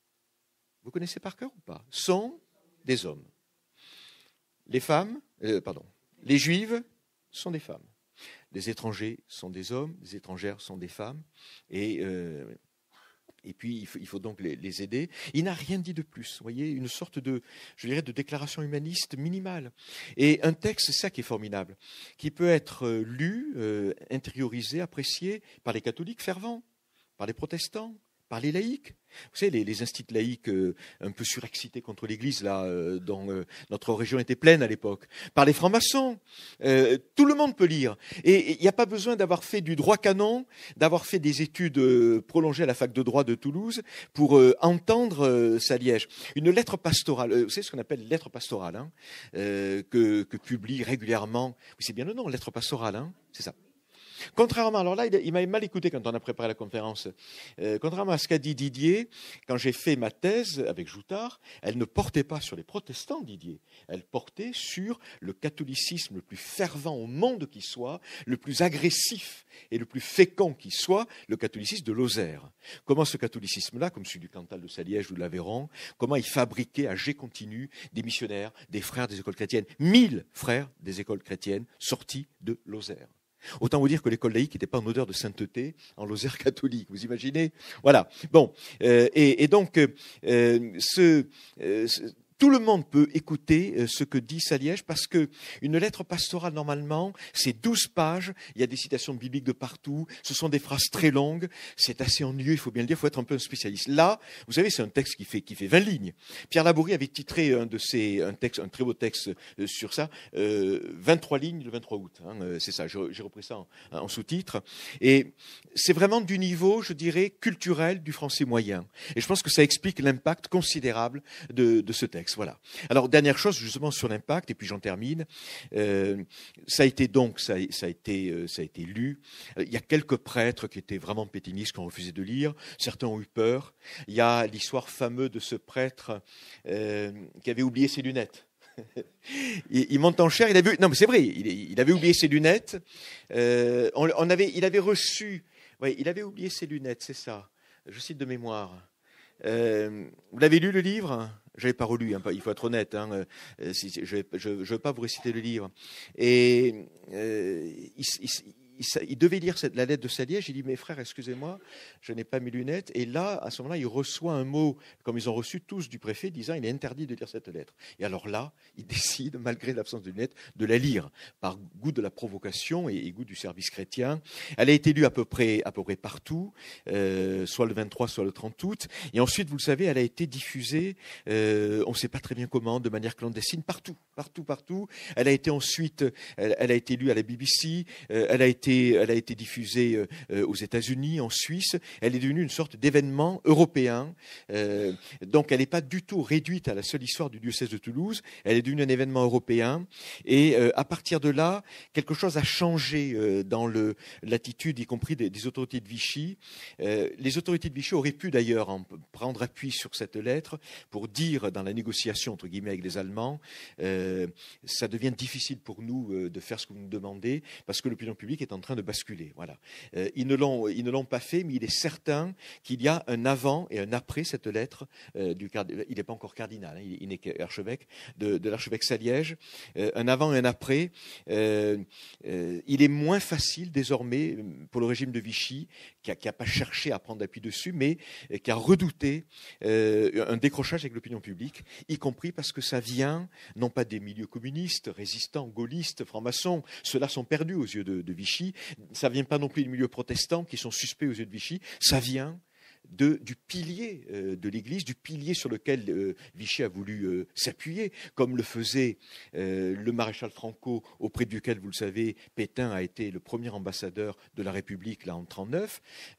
vous connaissez par cœur ou pas, sont des hommes. Les femmes, pardon, les Juives sont des femmes. Les étrangers sont des hommes, les étrangères sont des femmes. Et, euh, puis, il faut, donc les, aider. Il n'a rien dit de plus. Vous voyez, une sorte de, je dirais, de déclaration humaniste minimale. Et un texte, c'est ça qui est formidable, qui peut être euh, lu, euh, intériorisé, apprécié par les catholiques fervents, par les protestants, par les laïcs. Vous savez, les, instituts laïcs euh, un peu surexcités contre l'Église, là, euh, dont euh, notre région était pleine à l'époque, par les francs-maçons. tout le monde peut lire. Et il n'y a pas besoin d'avoir fait du droit canon, d'avoir fait des études prolongées à la fac de droit de Toulouse pour entendre sa liège. Une lettre pastorale, vous savez ce qu'on appelle lettre pastorale, hein, que, publie régulièrement, oui, c'est bien le nom, lettre pastorale, hein, c'est ça, Contrairement, alors là, il, mal écouté quand on a préparé la conférence. Euh, contrairement à ce qu'a dit Didier, quand j'ai fait ma thèse avec Joutard, elle ne portait pas sur les protestants, Didier. Elle portait sur le catholicisme le plus fervent au monde qui soit, le plus agressif et le plus fécond qui soit, le catholicisme de Lozère. Comment ce catholicisme-là, comme celui du Cantal de Saliège ou de l'Aveyron, comment il fabriquait à G continu des missionnaires, des frères des écoles chrétiennes, mille frères des écoles chrétiennes sortis de Lozère. Autant vous dire que l'école laïque n'était pas en odeur de sainteté en Lozère catholique, vous imaginez Voilà. Bon, euh, et, donc, euh, euh, ce, tout le monde peut écouter euh, ce que dit Saliège parce que une lettre pastorale, normalement, c'est 12 pages. Il y a des citations bibliques de partout. Ce sont des phrases très longues. C'est assez ennuyeux, il faut bien le dire. Il faut être un peu un spécialiste. Là, vous savez, c'est un texte qui fait, qui fait 20 lignes. Pierre Labourie avait titré un de ses, un texte, un très beau texte euh, sur ça, euh, 23 lignes le 23 août. Hein, euh, c'est ça. J'ai repris ça en, sous-titre. Et c'est vraiment du niveau, je dirais, culturel du français moyen. Et je pense que ça explique l'impact considérable de ce texte. Voilà. Alors dernière chose justement sur l'impact, et puis j'en termine. Euh, ça a été donc, ça a, été, euh, ça a été lu. Euh, il y a quelques prêtres qui étaient vraiment pétinistes, qui ont refusé de lire. Certains ont eu peur. Il y a l'histoire fameuse de ce prêtre qui avait oublié ses lunettes. il, monte en chair. Il avait, non mais c'est vrai, il, avait oublié ses lunettes. On, avait, il avait reçu. Oui, il avait oublié ses lunettes, c'est ça. Je cite de mémoire. vous l'avez lu le livre je l'ai pas relu, hein, il faut être honnête. Hein, euh, je ne veux pas vous réciter le livre. Et euh, il, il, devait lire la lettre de sa liège. Il dit, mes frères, excusez-moi, je n'ai pas mes lunettes. Et là, à ce moment-là, il reçoit un mot, comme ils ont reçu tous du préfet, disant, il est interdit de lire cette lettre. Et alors là, il décide, malgré l'absence de lunettes, de la lire, par goût de la provocation et, goût du service chrétien. Elle a été lue à peu près, partout, euh, soit le 23, soit le 30 août. Et ensuite, vous le savez, elle a été diffusée, euh, on ne sait pas très bien comment, de manière clandestine, partout, partout, partout. Elle a été ensuite, elle, a été lue à la BBC, euh, elle a été elle a été diffusée euh, euh, aux États-Unis, en Suisse. Elle est devenue une sorte d'événement européen. Euh, donc, elle n'est pas du tout réduite à la seule histoire du diocèse de Toulouse. Elle est devenue un événement européen. Et à partir de là, quelque chose a changé dans l'attitude, y compris des, autorités de Vichy. les autorités de Vichy auraient pu d'ailleurs en prendre appui sur cette lettre pour dire dans la négociation entre guillemets avec les Allemands, ça devient difficile pour nous de faire ce que vous nous demandez parce que l'opinion publique est en en train de basculer. Voilà. Euh, ils ne l'ont pas fait, mais il est certain qu'il y a un avant et un après cette lettre euh, il n'est pas encore cardinal, hein, il, n'est qu'archevêque de, l'archevêque Saliège. Euh, un avant et un après. il est moins facile désormais pour le régime de Vichy, qui n'a pas cherché à prendre appui dessus, mais qui a redouté un décrochage avec l'opinion publique, y compris parce que ça vient non pas des milieux communistes, résistants, gaullistes, francs-maçons, ceux-là sont perdus aux yeux de Vichy, ça vient pas non plus du milieu protestant qui sont suspects aux yeux de Vichy, ça vient du pilier euh, de l'Église, du pilier sur lequel euh, Vichy a voulu euh, s'appuyer, comme le faisait le maréchal Franco, auprès duquel, vous le savez, Pétain a été le premier ambassadeur de la République là, en 1939.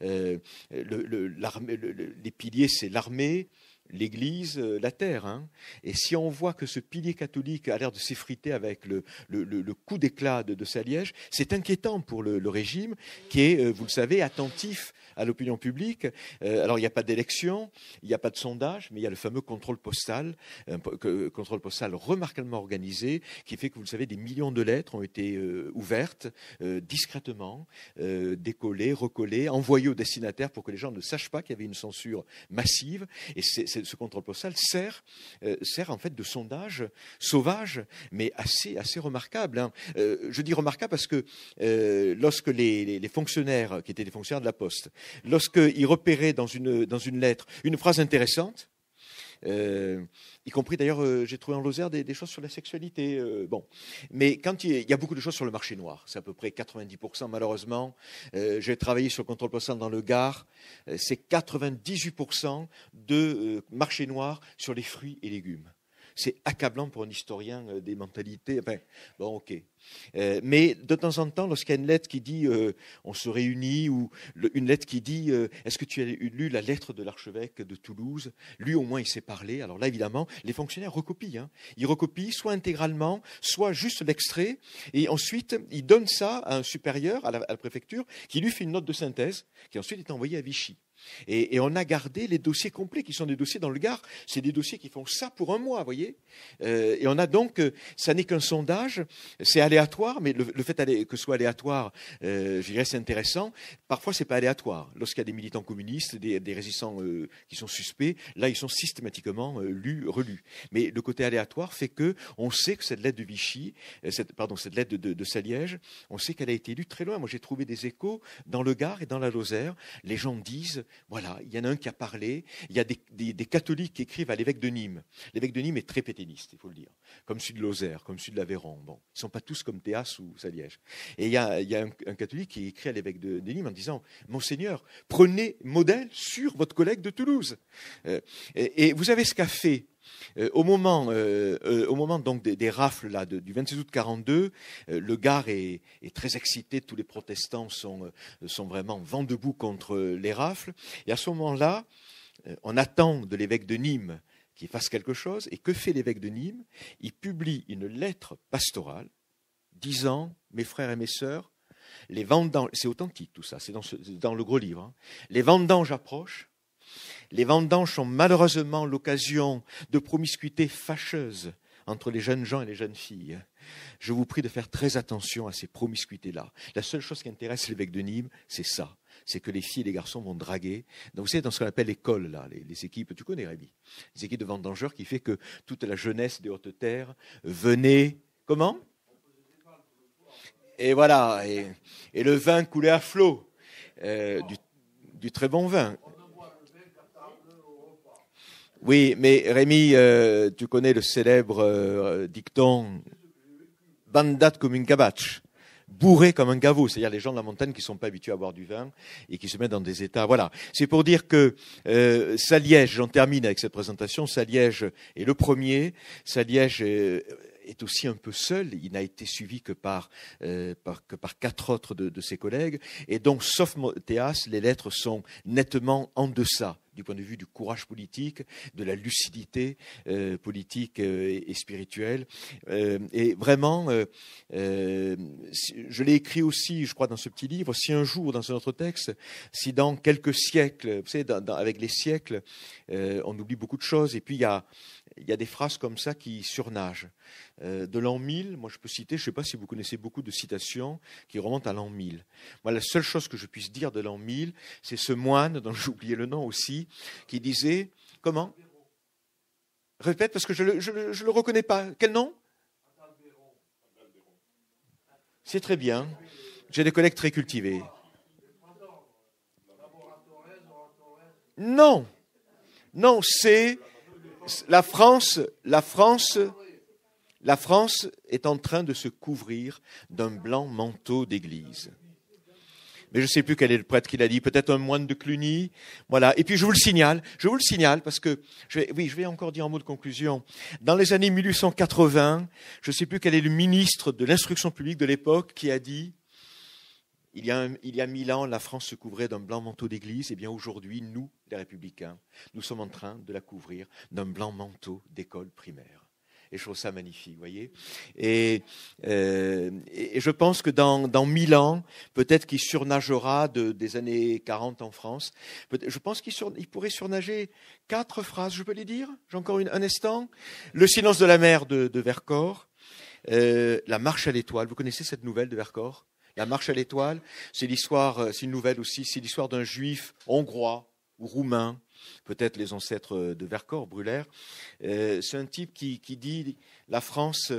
les piliers, c'est l'armée, l'Église, euh, la terre. Hein. Et si on voit que ce pilier catholique a l'air de s'effriter avec le, coup d'éclat de, de, sa liège, c'est inquiétant pour le, régime qui est, euh, vous le savez, attentif à l'opinion publique. Euh, alors, il n'y a pas d'élection, il n'y a pas de sondage, mais il y a le fameux contrôle postal, un contrôle postal remarquablement organisé, qui fait que, vous le savez, des millions de lettres ont été euh, ouvertes euh, discrètement, décollées, recollées, envoyées aux destinataires pour que les gens ne sachent pas qu'il y avait une censure massive. Et ce contrôle postal sert, sert en fait de sondage sauvage, mais assez, assez remarquable. Hein. je dis remarquable parce que lorsque les, fonctionnaires, qui étaient des fonctionnaires de la Poste, lorsqu'il repérait dans une, dans une lettre une phrase intéressante, euh, y compris d'ailleurs, euh, j'ai trouvé en Lozère des, choses sur la sexualité. Euh, bon, mais quand il y, a, beaucoup de choses sur le marché noir, c'est à peu près 90% malheureusement. j'ai travaillé sur le contrôle postal dans le Gard, c'est 98% de marché noir sur les fruits et légumes c'est accablant pour un historien euh, des mentalités. ok. Euh, mais de temps en temps, lorsqu'il y a une lettre qui dit euh, on se réunit, ou une lettre qui dit est-ce que tu as lu la lettre de l'archevêque de Toulouse Lui, au moins, il s'est parlé. Alors là, évidemment, les fonctionnaires recopient. Hein. Ils recopient soit intégralement, soit juste l'extrait. Et ensuite, ils donnent ça à un supérieur, à la préfecture, qui lui fait une note de synthèse, qui ensuite est envoyée à Vichy. Et, on a gardé les dossiers complets, qui sont des dossiers dans le Gard. C'est des dossiers qui font ça pour un mois, vous voyez. Euh, et on a donc, euh, ça n'est qu'un sondage, c'est aléatoire, mais le, fait que ce soit aléatoire, euh, je dirais, c'est intéressant. Parfois, c'est pas aléatoire. Lorsqu'il y a des militants communistes, des, résistants qui sont suspects, là, ils sont systématiquement lus, relus. Mais le côté aléatoire fait que on sait que cette lettre de Vichy, pardon, cette lettre de, de Saliège, on sait qu'elle a été lue très loin. Moi, j'ai trouvé des échos dans le Gard et dans la Lozère. Les gens disent voilà, il y en a un qui a parlé. Il y a des, catholiques qui écrivent à l'évêque de Nîmes. L'évêque de Nîmes est très pétainiste, il faut le dire, comme celui de Lozère, comme celui de l'Aveyron. Bon, ils ne sont pas tous comme Théas ou Saliège. Et il y a, un, catholique qui écrit à l'évêque de, Nîmes en disant Monseigneur, prenez modèle sur votre collègue de Toulouse. Euh, et, et vous avez ce qu'a fait euh, euh, euh, au moment, donc des, rafles là, du 26 août 42, le Gard est, très excité. Tous les protestants sont, vraiment vent debout contre les rafles. Et à ce moment-là, on attend de l'évêque de Nîmes qu'il fasse quelque chose. Et que fait l'évêque de Nîmes Il publie une lettre pastorale disant Mes frères et mes sœurs, les vendanges, c'est authentique tout ça, c'est dans, le gros livre. Hein, les vendanges approchent, les vendanges sont malheureusement l'occasion de promiscuités fâcheuses entre les jeunes gens et les jeunes filles. Je vous prie de faire très attention à ces promiscuités-là. La seule chose qui intéresse l'évêque de Nîmes, c'est ça. C'est que les filles et les garçons vont draguer. Donc, vous savez, dans ce qu'on appelle l'école, là, les, équipes, tu connais Rémi, les équipes de vendangeurs qui fait que toute la jeunesse des hautes terres venait. Comment Et voilà. Et, le vin coulait à flot. Euh, du très bon vin. Oui, mais Rémi, euh, tu connais le célèbre euh, dicton Bandat comme un gabache bourré comme un gaveau, c'est-à-dire les gens de la montagne qui ne sont pas habitués à boire du vin et qui se mettent dans des états. Voilà, c'est pour dire que euh, Saliège, j'en termine avec cette présentation, Saliège est le premier, Saliège est, euh, est aussi un peu seul, il n'a été suivi que par, que par quatre autres de, de ses collègues, et donc, sauf Théas, les lettres sont nettement en deçà du point de vue du courage politique, de la lucidité euh, politique euh, et, spirituelle. Euh, et vraiment, je l'ai écrit aussi, je crois, dans ce petit livre, si un jour, dans un autre texte, si dans quelques siècles, vous savez, avec les siècles, on oublie beaucoup de choses, et puis il y a, des phrases comme ça qui surnagent. de l'an 1000, moi je peux citer, je ne sais pas si vous connaissez beaucoup de citations qui remontent à l'an 1000. Moi la seule chose que je puisse dire de l'an 1000, c'est ce moine dont j'ai oublié le nom aussi, qui disait Comment Répète parce que je ne le, le, reconnais pas. Quel nom C'est très bien. J'ai des collègues très cultivés. Non, non, c'est la France, la France, la France est en train de se couvrir d'un blanc manteau d'église mais je ne sais plus quel est le prêtre qui l'a dit, peut-être un moine de Cluny. Voilà. Et puis je vous le signale, je vous le signale parce que, je vais, oui, je vais encore dire un mot de conclusion. Dans les années 1880, je ne sais plus quel est le ministre de l'instruction publique de l'époque qui a dit, il y, a il y a mille ans, la France se couvrait d'un blanc manteau d'église. et eh bien, aujourd'hui, nous, les républicains, nous sommes en train de la couvrir d'un blanc manteau d'école primaire et je trouve ça magnifique, voyez. Et, euh, et, je pense que dans, dans mille ans, peut-être qu'il surnagera de, des années 40 en France. Je pense qu'il il pourrait surnager quatre phrases, je peux les dire J'ai encore une, un instant. Le silence de la mer de, de Vercors, euh, la marche à l'étoile. Vous connaissez cette nouvelle de Vercors la marche à l'étoile, c'est l'histoire, euh, c'est une nouvelle aussi, c'est l'histoire d'un juif hongrois ou roumain peut-être les ancêtres de Vercors, Brûlère. Euh, c'est un type qui, dit la France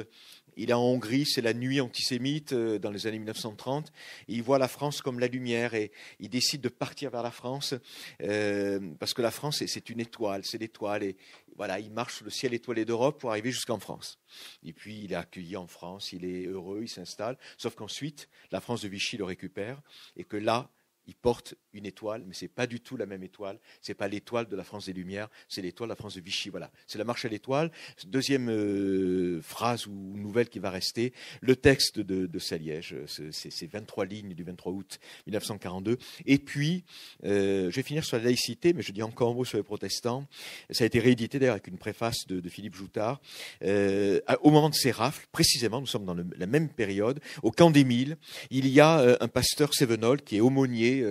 il est en Hongrie, c'est la nuit antisémite euh, dans les années 1930. il voit la France comme la lumière et il décide de partir vers la France euh, parce que la France, c'est une étoile, c'est l'étoile. Et voilà, il marche le ciel étoilé d'Europe pour arriver jusqu'en France. Et puis il est accueilli en France, il est heureux, il s'installe. Sauf qu'ensuite, la France de Vichy le récupère et que là, il porte une étoile, mais ce n'est pas du tout la même étoile. Ce n'est pas l'étoile de la France des Lumières, c'est l'étoile de la France de Vichy. Voilà, c'est la marche à l'étoile. Deuxième euh, phrase ou nouvelle qui va rester, le texte de, de Saliège, euh, ces 23 lignes du 23 août 1942. Et puis, euh, je vais finir sur la laïcité, mais je dis encore un mot sur les protestants. Ça a été réédité d'ailleurs avec une préface de, Philippe Joutard. Euh, au moment de ces rafles, précisément, nous sommes dans la même période, au camp des milles, il y a un pasteur Sévenol qui est aumônier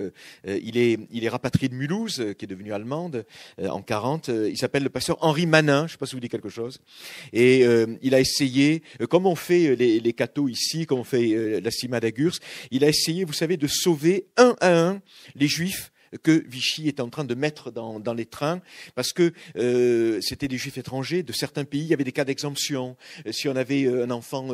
euh, il, est, il est rapatrié de Mulhouse, euh, qui est devenu allemande euh, en 40. il s'appelle le pasteur Henri Manin, je ne sais pas si vous dites quelque chose. Et il a essayé, comme on fait les, les cathos ici, comme on fait la cima d'Agurs, il a essayé, vous savez, de sauver un à un les juifs que Vichy était en train de mettre dans, les trains, parce que euh, c'était des juifs étrangers de certains pays, il y avait des cas d'exemption. Euh, si on avait euh, un enfant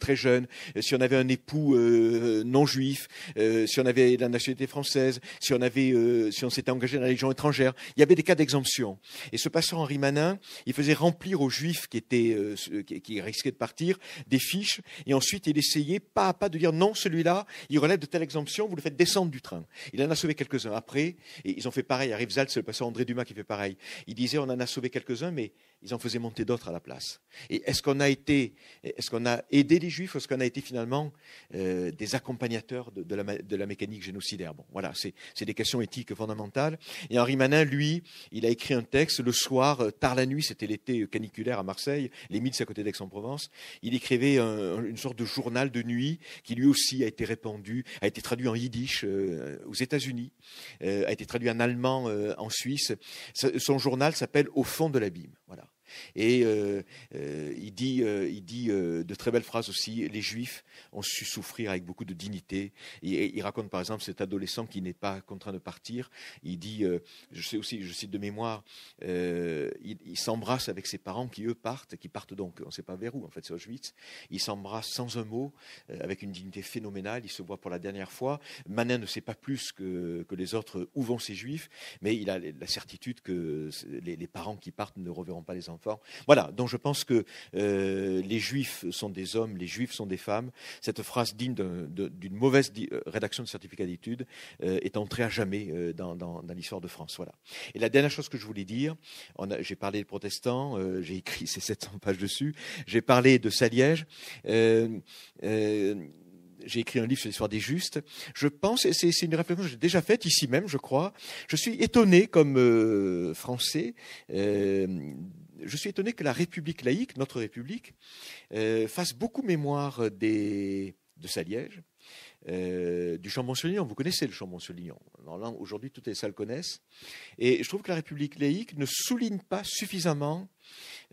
très jeune, si on avait un époux non juif, si on avait la nationalité française, si on avait, si on s'était engagé dans la Légion étrangère, il y avait des cas d'exemption. Et ce passeur Henri Manin, il faisait remplir aux juifs qui étaient, qui risquaient de partir, des fiches, et ensuite il essayait pas à pas de dire non, celui-là, il relève de telle exemption, vous le faites descendre du train. Il en a sauvé quelques-uns après. Et ils ont fait pareil. À Rivesaltes, c'est le passé, André Dumas qui fait pareil. Il disait on en a sauvé quelques-uns, mais ils en faisaient monter d'autres à la place. Et est-ce qu'on a été, est-ce qu'on a aidé les Juifs, est-ce qu'on a été finalement euh, des accompagnateurs de, de, la, mécanique génocidaire Bon, voilà, c'est des questions éthiques fondamentales. Et Henri Manin, lui, il a écrit un texte le soir, euh, tard la nuit, c'était l'été caniculaire à Marseille, les Milles à côté d'Aix-en-Provence. Il écrivait une sorte de journal de nuit qui lui aussi a été répandu, a été traduit en yiddish euh, aux États-Unis, euh, a été traduit en allemand en Suisse. Son journal s'appelle Au fond de l'abîme. Et euh, euh, il dit, euh, il dit de très belles phrases aussi. Les Juifs ont su souffrir avec beaucoup de dignité. Et, il raconte par exemple cet adolescent qui n'est pas contraint de partir. Il dit, je sais aussi, je cite de mémoire, il, s'embrasse avec ses parents qui eux partent, qui partent donc, on ne sait pas vers où en fait, c'est Auschwitz. Il s'embrasse sans un mot, avec une dignité phénoménale. Il se voit pour la dernière fois. Manin ne sait pas plus que, les autres où vont ces Juifs, mais il a la certitude que les, les parents qui partent ne reverront pas les enfants voilà, donc je pense que euh, les juifs sont des hommes, les juifs sont des femmes. Cette phrase digne d'une mauvaise euh, rédaction de certificat d'études euh, est entrée à jamais dans, l'histoire de France. Voilà. Et la dernière chose que je voulais dire, j'ai parlé des protestants, j'ai écrit ces 700 pages dessus, j'ai parlé de Saliège j'ai écrit un livre sur l'histoire des justes. Je pense, et c'est une réflexion que j'ai déjà faite ici même, je crois, je suis étonné comme Français euh, je suis étonné que la République laïque, notre République, euh, fasse beaucoup mémoire de sa Liège, euh, du chambon sur Vous connaissez le Chambon-sur-Lignon. Aujourd'hui, toutes les salles connaissent. Et je trouve que la République laïque ne souligne pas suffisamment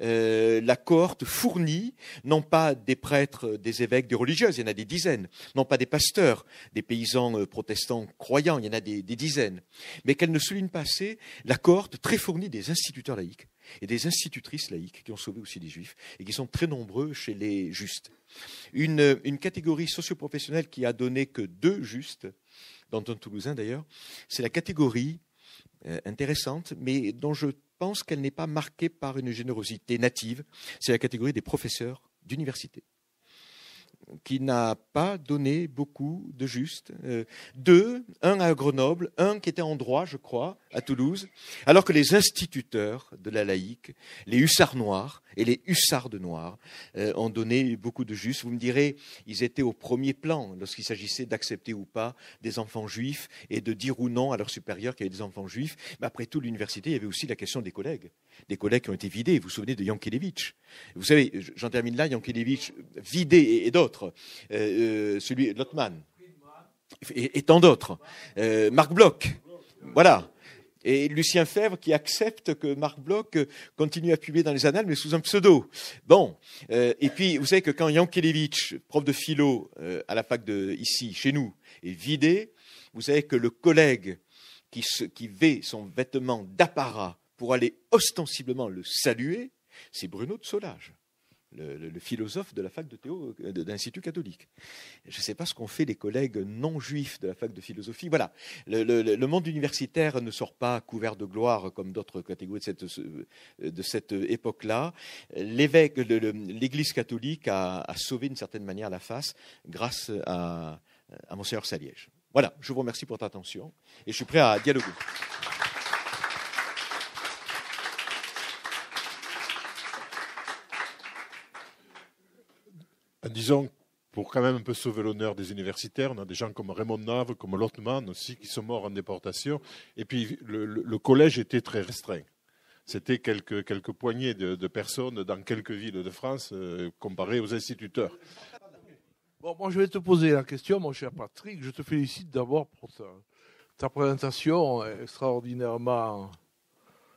euh, la cohorte fournie, non pas des prêtres, des évêques, des religieuses, il y en a des dizaines, non pas des pasteurs, des paysans protestants croyants, il y en a des, des dizaines, mais qu'elle ne souligne pas assez la cohorte très fournie des instituteurs laïques et des institutrices laïques qui ont sauvé aussi des juifs et qui sont très nombreux chez les justes. Une, catégorie socioprofessionnelle qui a donné que deux justes, dans un Toulousain d'ailleurs, c'est la catégorie euh, intéressante, mais dont je pense qu'elle n'est pas marquée par une générosité native, c'est la catégorie des professeurs d'université qui n'a pas donné beaucoup de justes. Euh, deux, un à Grenoble, un qui était en droit, je crois, à Toulouse, alors que les instituteurs de la laïque, les hussards noirs et les hussards de noirs, euh, ont donné beaucoup de juste. Vous me direz, ils étaient au premier plan lorsqu'il s'agissait d'accepter ou pas des enfants juifs et de dire ou non à leurs supérieurs qu'il y avait des enfants juifs. Mais après tout, l'université, il y avait aussi la question des collègues, des collègues qui ont été vidés. Vous vous souvenez de Yankelevitch Vous savez, j'en termine là, Yankelevitch vidé et, d'autres, euh, euh, celui Lotman et, et tant d'autres, Marc Bloch. Voilà et Lucien Fèvre qui accepte que Marc Bloch euh, continue à publier dans les annales, mais sous un pseudo. Bon, euh, et puis vous savez que quand Yankelevitch, prof de philo euh, à la fac de ici, chez nous, est vidé, vous savez que le collègue qui, se, qui vêt son vêtement d'apparat pour aller ostensiblement le saluer, c'est Bruno de Solage le, philosophe de la fac de Théo, euh, d'Institut catholique. Je ne sais pas ce qu'ont fait les collègues non juifs de la fac de philosophie. Voilà, le, monde universitaire ne sort pas couvert de gloire comme d'autres catégories de cette, euh, de cette époque-là. L'évêque, l'Église catholique a, sauvé d'une certaine manière la face grâce à, à Monseigneur Saliège. Voilà, je vous remercie pour votre attention et je suis prêt à dialoguer. Euh, disons pour quand même un peu sauver l'honneur des universitaires, on a des gens comme Raymond Nave, comme Lottmann aussi, qui sont morts en déportation. Et puis le, collège était très restreint. C'était quelques, poignées de, personnes dans quelques villes de France euh, comparées aux instituteurs. Bon, moi je vais te poser la question, mon cher Patrick. Je te félicite d'abord pour ta, présentation extraordinairement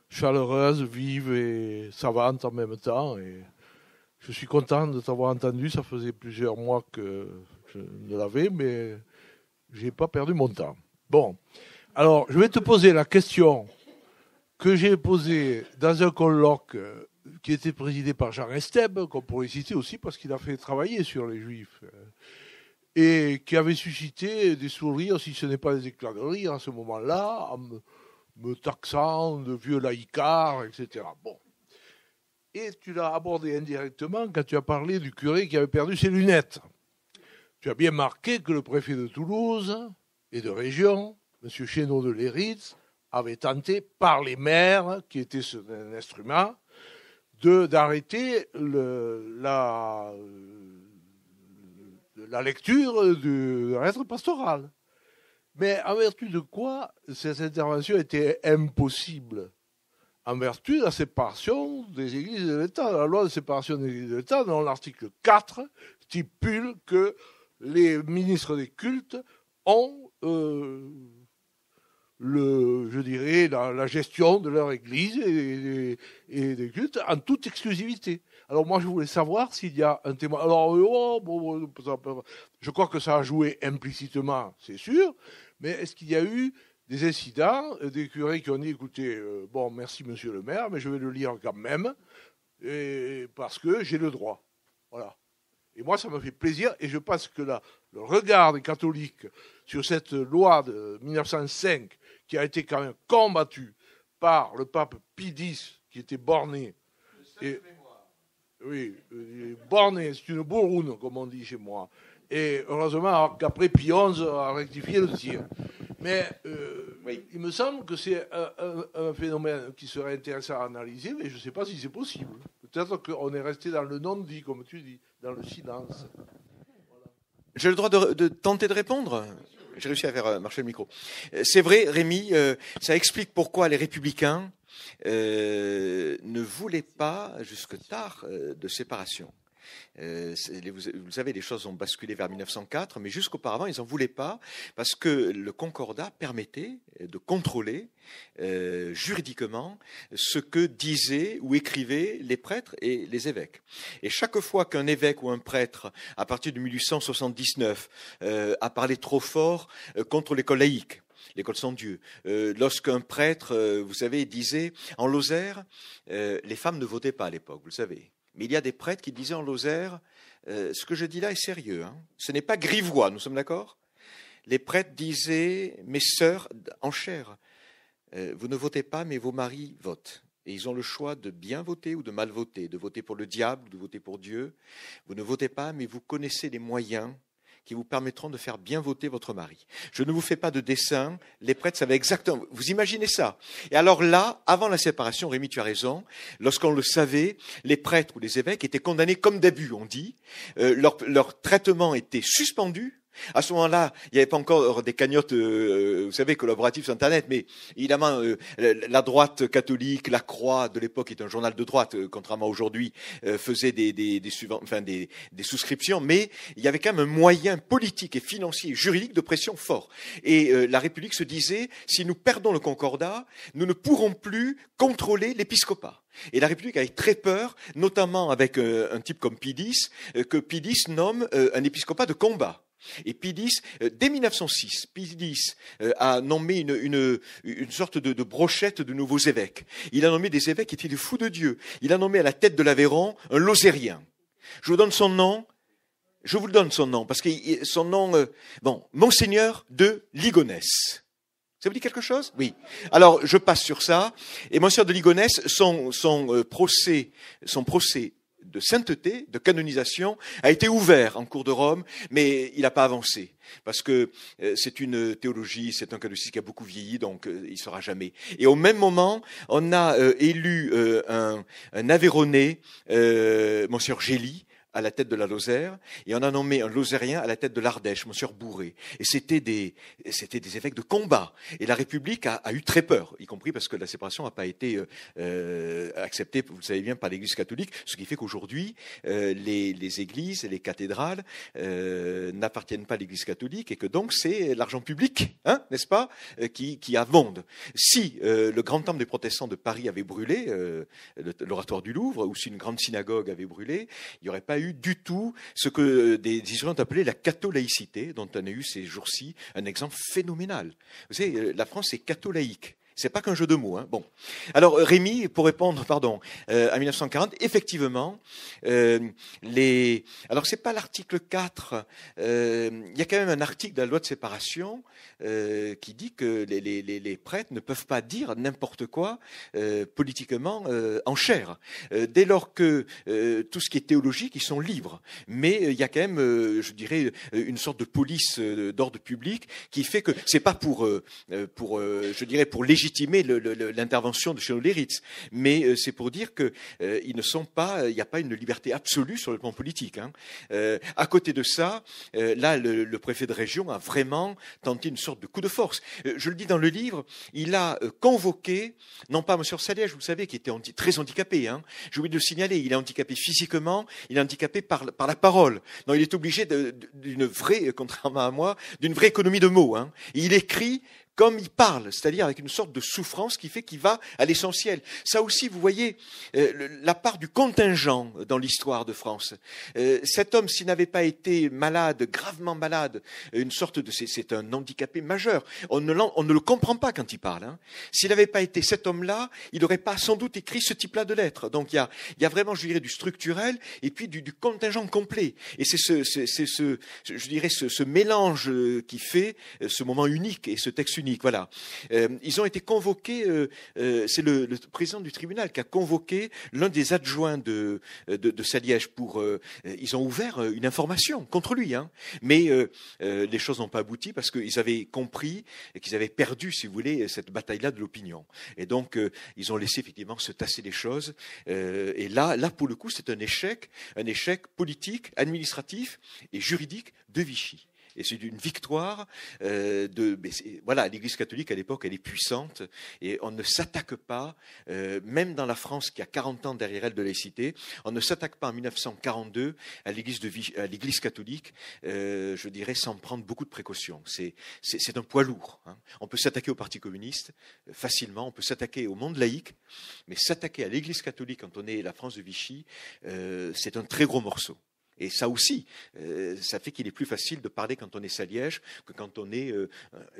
chaleureuse, vive et savante en même temps je suis content de t'avoir entendu. Ça faisait plusieurs mois que je ne l'avais, mais je n'ai pas perdu mon temps. Bon, alors je vais te poser la question que j'ai posée dans un colloque euh, qui était présidé par Jean Esteb, qu'on pourrait citer aussi parce qu'il a fait travailler sur les Juifs euh, et qui avait suscité des sourires, si ce n'est pas des éclats de rire à ce moment-là, en me taxant de vieux laïcards, etc. Bon. Et tu l'as abordé indirectement quand tu as parlé du curé qui avait perdu ses lunettes. Tu as bien marqué que le préfet de Toulouse et de région, M. Chénaud de Léritz, avait tenté, par les maires, qui étaient un instrument, d'arrêter la, lecture du, de pastoral. Mais en vertu de quoi ces interventions étaient impossibles en vertu de la séparation des églises et de l'État. La loi de séparation des églises et de l'État, dans l'article 4, stipule que les ministres des cultes ont euh, le, je dirais, la, gestion de leur église et, des cultes en toute exclusivité. Alors moi, je voulais savoir s'il y a un témoin. Alors, euh, oh, je crois que ça a joué implicitement, c'est sûr, mais est-ce qu'il y a eu des incidents, euh, des curés qui ont dit écoutez, euh, bon, merci monsieur le maire, mais je vais le lire quand même, parce que j'ai le droit. Voilà. Et moi, ça me fait plaisir, et je pense que le regard des catholiques sur cette loi de 1905, qui a été quand même combattue par le pape Pie X, qui était borné. oui, euh, borné, c'est une bourroune, comme on dit chez moi. Et heureusement qu'après Pie XI a rectifié le tir. Mais euh, il me semble que c'est un, phénomène qui serait intéressant à analyser, mais je ne sais pas si c'est possible. Peut-être qu'on est resté dans le non-dit, comme tu dis, dans le silence. J'ai le droit de, tenter de répondre J'ai réussi à faire euh, marcher le micro. Euh, c'est vrai, Rémi, ça explique pourquoi les républicains ne voulaient pas, jusque tard, de séparation. Euh, vous, savez, les choses ont basculé vers 1904, mais jusqu'auparavant, ils n'en voulaient pas parce que le concordat permettait de contrôler euh, juridiquement ce que disaient ou écrivaient les prêtres et les évêques. Et chaque fois qu'un évêque ou un prêtre, à partir de 1879, euh, a parlé trop fort contre l'école laïque, l'école sans Dieu. Lorsqu'un prêtre, vous savez, disait en Lozère, les femmes ne votaient pas à l'époque, vous le savez. Mais il y a des prêtres qui disaient en Lozère, euh, ce que je dis là est sérieux, hein. ce n'est pas grivois, nous sommes d'accord Les prêtres disaient, mes sœurs en chair, euh, vous ne votez pas, mais vos maris votent. Et ils ont le choix de bien voter ou de mal voter, de voter pour le diable ou de voter pour Dieu. Vous ne votez pas, mais vous connaissez les moyens qui vous permettront de faire bien voter votre mari. Je ne vous fais pas de dessin, les prêtres savaient exactement, vous imaginez ça. Et alors là, avant la séparation, Rémi, tu as raison, lorsqu'on le savait, les prêtres ou les évêques étaient condamnés comme d'abus, on dit, euh, leur traitement était suspendu, à ce moment-là, il n'y avait pas encore euh, des cagnottes, euh, euh, vous savez, collaboratives sur Internet, mais évidemment, la droite catholique, la Croix de l'époque, qui est un journal de droite, contrairement à aujourd'hui, faisait des, souscriptions, mais il y avait quand même un moyen politique et financier, juridique de pression fort. Et la République se disait, si nous perdons le Concordat, nous ne pourrons plus contrôler l'épiscopat. Et la République avait très peur, notamment avec un type comme Pidis, que Pidis nomme un épiscopat de combat. Et Pidis, euh, dès 1906, Pidis euh, a nommé une, sorte de, brochette de nouveaux évêques. Il a nommé des évêques qui étaient des fous de Dieu. Il a nommé à la tête de l'Aveyron un Lozérien. Je vous donne son nom. Je vous le donne son nom, parce que son nom, euh, bon, Monseigneur de Ligonès. Ça vous dit quelque chose Oui. Alors, je passe sur ça. Et Monseigneur de Ligonès, son, procès, son procès de sainteté, de canonisation, a été ouvert en cours de Rome, mais il n'a pas avancé. Parce que euh, c'est une théologie, c'est un canonicisme qui a beaucoup vieilli, donc euh, il ne sera jamais. Et au même moment, on a euh, élu un, Monsieur Gély, à la tête de la Lozère, et on a nommé un Lozérien à la tête de l'Ardèche, Monsieur Bourré. Et c'était des, c'était des évêques de combat. Et la République a, eu très peur, y compris parce que la séparation n'a pas été euh, euh, acceptée, vous le savez bien, par l'Église catholique, ce qui fait qu'aujourd'hui, euh, les, églises et les cathédrales n'appartiennent pas à l'Église catholique, et que donc c'est l'argent public, hein, n'est-ce pas, qui, qui avonde. Si le grand temple des protestants de Paris avait brûlé, l'oratoire du Louvre, ou si une grande synagogue avait brûlé, il n'y aurait pas eu du tout ce que euh, des historiens ont appelé la catholaïcité, dont on a eu ces jours-ci un exemple phénoménal. Vous savez, euh, la France est catholaïque. C'est pas qu'un jeu de mots. Hein. Bon. Alors euh, Rémi, pour répondre, pardon, euh, à 1940, effectivement, euh, les. Alors c'est pas l'article 4. Il y a quand même un article de la loi de séparation qui dit que les, les, prêtres ne peuvent pas dire n'importe quoi politiquement en chair. dès lors que tout ce qui est théologique, ils sont libres. Mais il y a quand même, je dirais, une sorte de police d'ordre public qui fait que c'est pas pour, pour, je dirais, pour légitimer légitimer l'intervention de Chanoly-Ritz. mais euh, c'est pour dire que euh, ne sont pas, euh, il n'y a pas une liberté absolue sur le plan politique. Hein. à côté de ça, là, le, préfet de région a vraiment tenté une sorte de coup de force. je le dis dans le livre, il a convoqué, non pas M. Saliège, vous savez, qui était très handicapé, hein. j'ai oublié de le signaler, il est handicapé physiquement, il est handicapé par, par la parole. Non, il est obligé d'une vraie, contrairement à moi, d'une vraie économie de mots. Hein. Il écrit comme il parle, c'est-à-dire avec une sorte de souffrance qui fait qu'il va à l'essentiel. Ça aussi, vous voyez, euh, la part du contingent dans l'histoire de France. Euh, cet homme, s'il n'avait pas été malade, gravement malade, euh, une sorte de, c'est un handicapé majeur. On ne, on ne, le comprend pas quand il parle. Hein. S'il n'avait pas été cet homme-là, il n'aurait pas sans doute écrit ce type-là de lettres. Donc il y a, y a, vraiment, je dirais, du structurel et puis du, du contingent complet. Et c'est ce, ce, je dirais, ce, ce mélange qui fait ce moment unique et ce texte unique voilà. Euh, ils ont été convoqués. Euh, euh, c'est le, président du tribunal qui a convoqué l'un des adjoints de de, Saliège pour. ils ont ouvert une information contre lui. Hein. Mais les choses n'ont pas abouti parce qu'ils avaient compris et qu'ils avaient perdu, si vous voulez, cette bataille-là de l'opinion. Et donc ils ont laissé effectivement se tasser les choses. et là, là pour le coup, c'est un échec, un échec politique, administratif et juridique de Vichy et c'est une victoire euh, de. Voilà, l'Église catholique à l'époque, elle est puissante et on ne s'attaque pas, euh, même dans la France qui a 40 ans derrière elle de laïcité, on ne s'attaque pas en 1942 à l'Église catholique, euh, je dirais, sans prendre beaucoup de précautions. C'est un poids lourd. Hein. On peut s'attaquer au Parti communiste facilement, on peut s'attaquer au monde laïque, mais s'attaquer à l'Église catholique quand on est la France de Vichy, c'est un très gros morceau. Et ça aussi, euh, ça fait qu'il est plus facile de parler quand on est Saliège que quand on est, euh,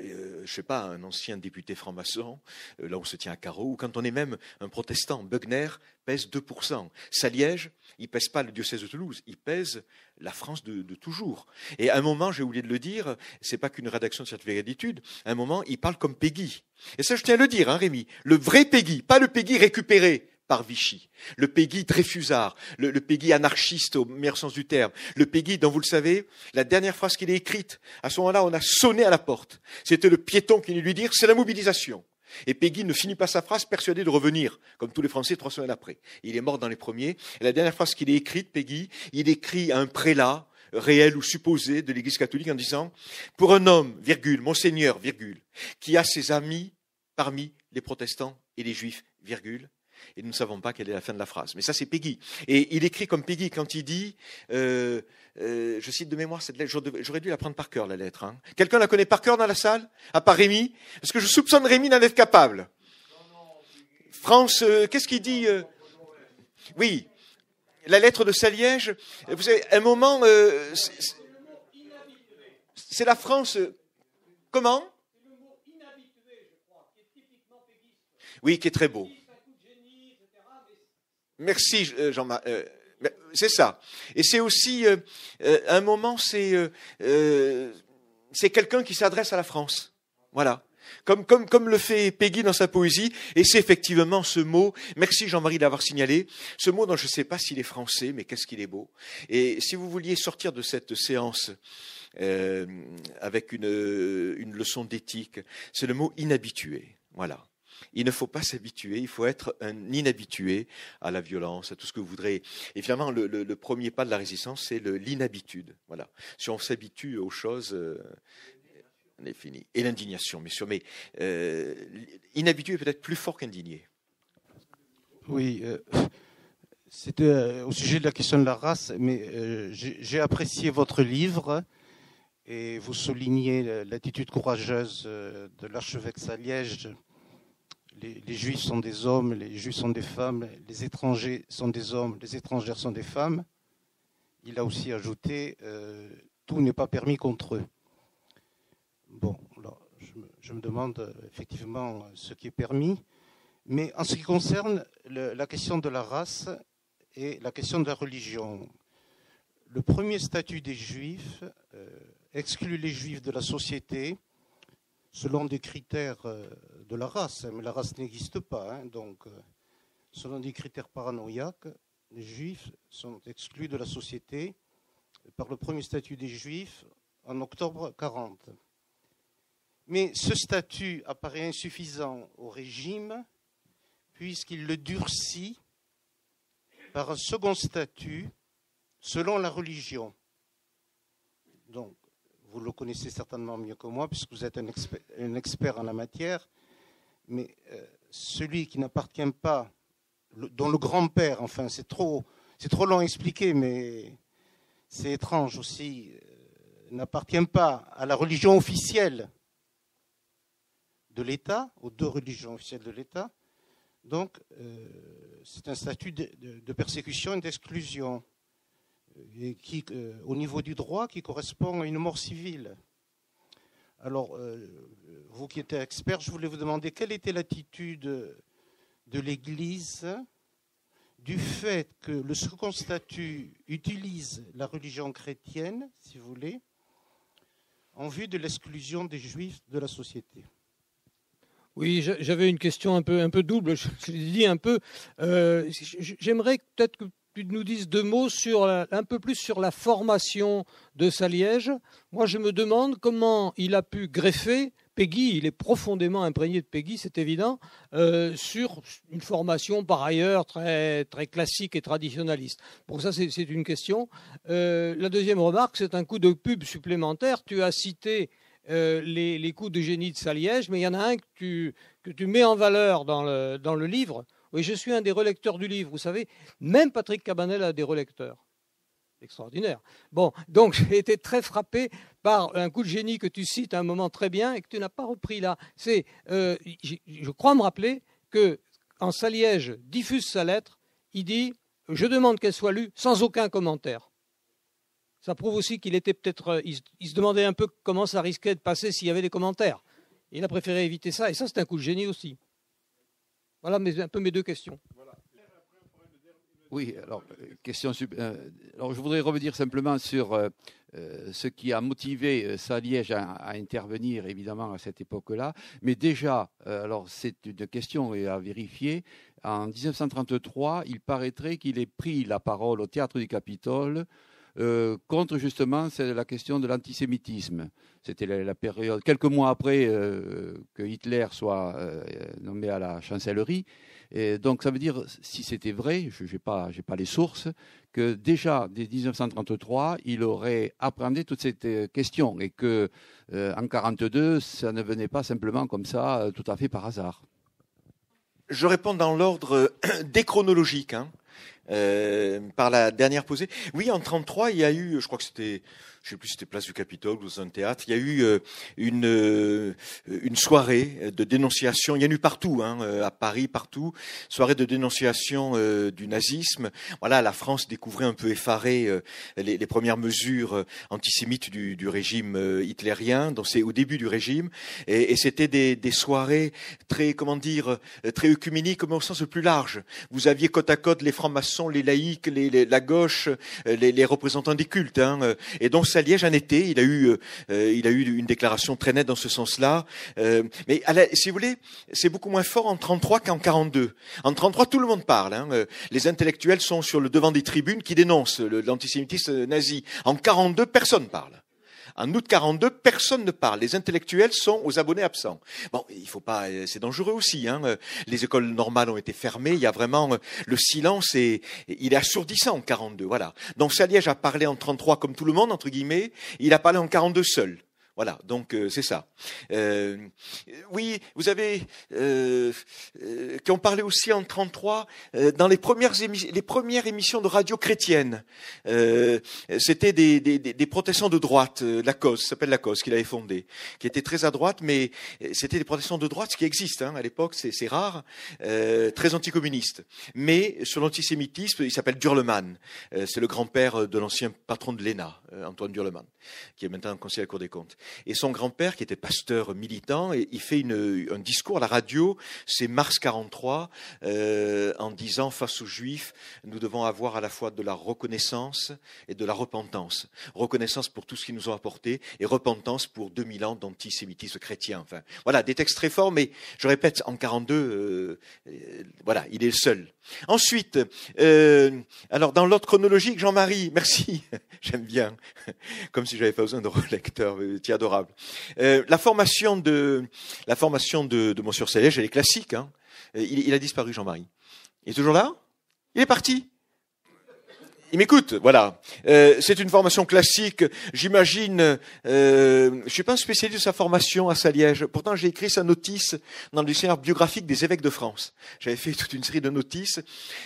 euh, je sais pas, un ancien député franc-maçon, là on se tient à carreau, ou quand on est même un protestant. Bugner pèse 2%. Saliège, il pèse pas le diocèse de Toulouse, il pèse la France de, toujours. Et à un moment, j'ai oublié de le dire, c'est pas qu'une rédaction de certificat d'études, à un moment, il parle comme Peggy. Et ça, je tiens à le dire, hein, Rémi, le vrai Peggy, pas le Peggy récupéré, par Vichy, le Peggy Dreyfusard, le, le anarchiste au meilleur sens du terme, le Peggy dont vous le savez, la dernière phrase qu'il a écrite, à ce moment-là, on a sonné à la porte. C'était le piéton qui venait lui dire, c'est la mobilisation. Et Peggy ne finit pas sa phrase persuadé de revenir, comme tous les Français trois semaines après. Il est mort dans les premiers. Et la dernière phrase qu'il a écrite, Peggy, il écrit à un prélat, réel ou supposé, de l'Église catholique en disant, pour un homme, virgule, monseigneur, virgule, qui a ses amis parmi les protestants et les juifs, virgule, et nous ne savons pas quelle est la fin de la phrase. Mais ça, c'est Peggy. Et il écrit comme Peggy quand il dit, euh, euh, je cite de mémoire cette lettre, j'aurais dû la prendre par cœur, la lettre. Hein. Quelqu'un la connaît par cœur dans la salle À part Rémi Parce que je soupçonne Rémi d'en être capable. France, euh, qu'est-ce qu'il dit Oui, la lettre de Saliège. Vous savez, un moment, c'est la France. Comment Oui, qui est très beau. Merci euh, jean euh, marie c'est ça. Et c'est aussi, euh, un moment, c'est quelqu'un qui s'adresse à la France. Voilà. Comme, comme, comme le fait Peggy dans sa poésie, et c'est effectivement ce mot, merci Jean-Marie d'avoir signalé, ce mot dont je ne sais pas s'il est français, mais qu'est-ce qu'il est beau. Et si vous vouliez sortir de cette séance avec une, une leçon d'éthique, c'est le mot inhabitué. Voilà. Il ne faut pas s'habituer, il faut être un inhabitué à la violence, à tout ce que vous voudrez. Et finalement, le, premier pas de la résistance, c'est l'inhabitude. Voilà. Si on s'habitue aux choses, euh, on est fini. Et l'indignation, bien sûr. Mais euh, inhabitué est peut-être plus fort qu'indigné. Oui. Euh, C'était au sujet de la question de la race, mais j'ai apprécié votre livre et vous soulignez l'attitude courageuse de l'archevêque Saliège les, juifs sont des hommes, les juifs sont des femmes, les étrangers sont des hommes, les étrangères sont des femmes. Il a aussi ajouté euh, tout n'est pas permis contre eux. Bon, je, me, demande euh, effectivement ce qui est permis. Mais en ce qui concerne la question de la race et la question de la religion, le premier statut des juifs euh, exclut les juifs de la société selon des critères de la race, hein, mais la race n'existe pas. Hein. donc, euh, selon des critères paranoïaques, les juifs sont exclus de la société par le premier statut des juifs en octobre 40. Mais ce statut apparaît insuffisant au régime puisqu'il le durcit par un second statut selon la religion. Donc, vous le connaissez certainement mieux que moi, puisque vous êtes un expert en la matière mais euh, celui qui n'appartient pas, dont le grand-père, enfin, c'est trop, c'est trop long à expliquer, mais c'est étrange aussi, euh, n'appartient pas à la religion officielle de l'État, aux deux religions officielles de l'État, donc euh, c'est un statut de, persécution et d'exclusion, qui, au niveau du droit, qui correspond à une mort civile. Alors, euh, vous qui êtes expert, je voulais vous demander quelle était l'attitude de l'Église du fait que le second statut utilise la religion chrétienne, si vous voulez, en vue de l'exclusion des juifs de la société. Oui, j'avais une question un peu, un peu double, je l'ai un peu. Euh, j'aimerais peut-être que tu nous dises deux mots sur un peu plus sur la formation de Saliège. Moi, je me demande comment il a pu greffer Peggy, il est profondément imprégné de Peggy, c'est évident, euh, sur une formation par ailleurs très, très classique et traditionnaliste. Pour ça, c'est une question. Euh, la deuxième remarque, c'est un coup de pub supplémentaire. Tu as cité euh, les, les, coups de génie de Saliège, mais il y en a un que tu, que tu mets en valeur dans le, dans le livre, oui, je suis un des relecteurs du livre, vous savez. Même Patrick Cabanel a des relecteurs. Extraordinaire. Bon, donc j'ai été très frappé par un coup de génie que tu cites à un moment très bien et que tu n'as pas repris là. C'est, euh, je crois me rappeler que en Saliège diffuse sa lettre, il dit Je demande qu'elle soit lue sans aucun commentaire. Ça prouve aussi qu'il était peut-être. Euh, il, se demandait un peu comment ça risquait de passer s'il y avait des commentaires. Il a préféré éviter ça, et ça, c'est un coup de génie aussi. Voilà un peu mes deux questions. Oui, alors, euh, question. Euh, alors, je voudrais revenir simplement sur euh, ce qui a motivé Saliège à, intervenir, évidemment, à cette époque-là. Mais déjà, alors, c'est une question à vérifier. En 1933, il paraîtrait qu'il ait pris la parole au théâtre du Capitole euh, contre justement c'est la question de l'antisémitisme. C'était la, période, quelques mois après euh, que Hitler soit euh, nommé à la chancellerie. Et donc ça veut dire, si c'était vrai, je n'ai pas, pas les sources, que déjà dès 1933, il aurait appréhendé toute cette question et que en 1942, ça ne venait pas simplement comme ça, tout à fait par hasard. Je réponds dans l'ordre déchronologique. Hein. Euh, par la dernière posée. Oui, en 33, il y a eu, je crois que c'était je sais plus si c'était Place du Capitole ou dans un théâtre, il y a eu euh, une, euh, une soirée de dénonciation, il y en a eu partout, hein, euh, à Paris, partout, soirée de dénonciation du nazisme. Voilà, la France découvrait un peu effarée les, les, premières mesures antisémites du, du régime hitlérien, donc c'est au début du régime, et, et c'était des, des soirées très, comment dire, très œcuméniques, mais au sens le plus large. Vous aviez côte à côte les francs-maçons, les laïcs, les, les, la gauche, les, les représentants des cultes, hein, et donc à Liège un été. Il a eu, euh, euh, il a eu une déclaration très nette dans ce sens-là. Euh, mais si vous voulez, c'est beaucoup moins fort en 33 qu'en 42. En 33, tout le monde parle. Hein. Les intellectuels sont sur le devant des tribunes qui dénoncent l'antisémitisme nazi. En 42, personne parle. En août 42, personne ne parle. Les intellectuels sont aux abonnés absents. Bon, il faut pas, euh, c'est dangereux aussi. Hein. Euh, les écoles normales ont été fermées. Il y a vraiment euh, le silence et il est assourdissant en 42. Voilà. Donc Saliège a parlé en 33 comme tout le monde entre guillemets. Il a parlé en 42 seul. Voilà, donc euh, c'est ça. Euh, oui, vous avez, euh, qui ont parlé aussi en 33, dans les premières, les premières émissions de radio chrétienne, c'était des, protestants de droite, la cause, s'appelle la cause, qu'il avait fondé, qui était très à droite, mais c'était des protestants de droite, ce qui existe hein, à l'époque, c'est rare, très anticommuniste. Mais sur l'antisémitisme, il s'appelle Durleman, c'est le grand-père de l'ancien patron de l'ENA, Antoine Durleman, qui est maintenant conseiller à la Cour des comptes. Et son grand-père, qui était pasteur militant, il fait une, un discours à la radio, c'est mars 43, euh, en disant face aux Juifs, nous devons avoir à la fois de la reconnaissance et de la repentance. Reconnaissance pour tout ce qu'ils nous ont apporté et repentance pour 2000 ans d'antisémitisme chrétien. Enfin, voilà, des textes très forts, mais je répète, en 42, euh, euh, voilà, il est le seul. Ensuite, euh, alors dans l'ordre chronologique, Jean-Marie, merci, j'aime bien, comme si j'avais pas besoin de relecteur. Tiens, adorable. Euh, la formation de la formation Monsieur elle est classique. Hein. Euh, il, a disparu, Jean-Marie. Il est toujours là Il est parti. Il m'écoute, voilà. Euh, c'est une formation classique. J'imagine, euh, je suis pas un spécialiste de sa formation à Saliège. Pourtant, j'ai écrit sa notice dans le dictionnaire biographique des évêques de France. J'avais fait toute une série de notices.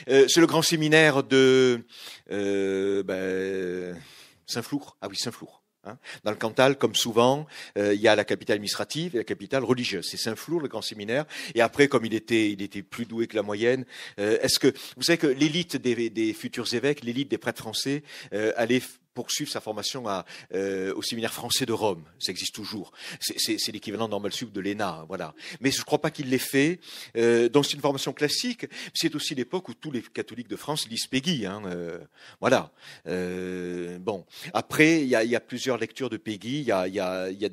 c'est le grand séminaire de ben, Saint-Flour. Ah oui, Saint-Flour. Hein. Dans le Cantal, comme souvent, euh, il y a la capitale administrative et la capitale religieuse. C'est Saint-Flour, le grand séminaire. Et après, comme il était, il était plus doué que la moyenne, euh, est-ce que vous savez que l'élite des, futurs évêques, l'élite des prêtres français, euh, allait poursuivre sa formation à, euh, au séminaire français de Rome. Ça existe toujours. C'est l'équivalent normal sup de l'ENA, voilà. Mais je ne crois pas qu'il l'ait fait. Euh, donc c'est une formation classique. C'est aussi l'époque où tous les catholiques de France lisent Peggy, hein, euh, voilà. Euh, bon, après il y a, y a, plusieurs lectures de Peggy. Il y a, y, a, y a,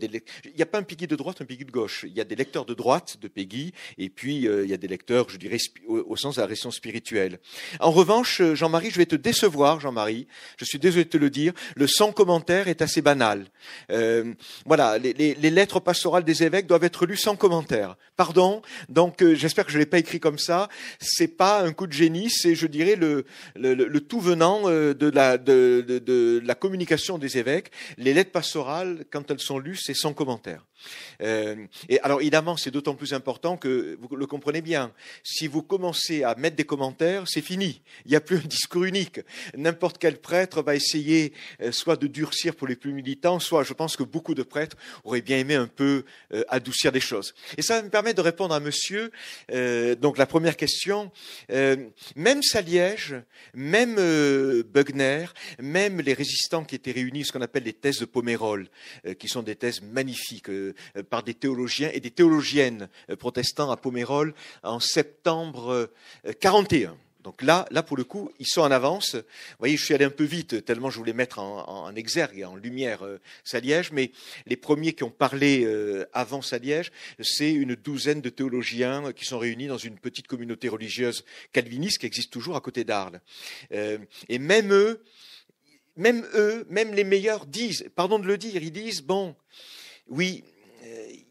y a pas un Peggy de droite, un Peggy de gauche. Il y a des lecteurs de droite de Peggy, et puis euh, il y a des lecteurs, je dirais, au, sens de la raison spirituelle. En revanche, Jean-Marie, je vais te décevoir, Jean-Marie. Je suis désolé de te le dire le sans commentaire est assez banal. Euh, voilà, les, lettres pastorales des évêques doivent être lues sans commentaire. Pardon, donc euh, j'espère que je l'ai pas écrit comme ça. C'est pas un coup de génie, c'est, je dirais, le, tout venant euh, de la communication des évêques. Les lettres pastorales, quand elles sont lues, c'est sans commentaire. Euh, et alors évidemment, c'est d'autant plus important que vous le comprenez bien. Si vous commencez à mettre des commentaires, c'est fini. Il n'y a plus un discours unique. N'importe quel prêtre va essayer euh, soit de durcir pour les plus militants, soit je pense que beaucoup de prêtres auraient bien aimé un peu euh, adoucir des choses. Et ça me permet de répondre à Monsieur. donc la première question, même Saliège, même Bugner, même les résistants qui étaient réunis, ce qu'on appelle les thèses de Pomerol, qui sont des thèses magnifiques euh, par des théologiens et des théologiennes euh, protestants à Pomerol en septembre 41. Euh, Donc là, là, pour le coup, ils sont en avance. Vous voyez, je suis allé un peu vite, tellement je voulais mettre en, exergue et en lumière Saliège, mais les premiers qui ont parlé avant avant Saliège, c'est une douzaine de théologiens qui sont réunis dans une petite communauté religieuse calviniste qui existe toujours à côté d'Arles. et même eux, même eux, même les meilleurs disent, pardon de le dire, ils disent, bon, oui,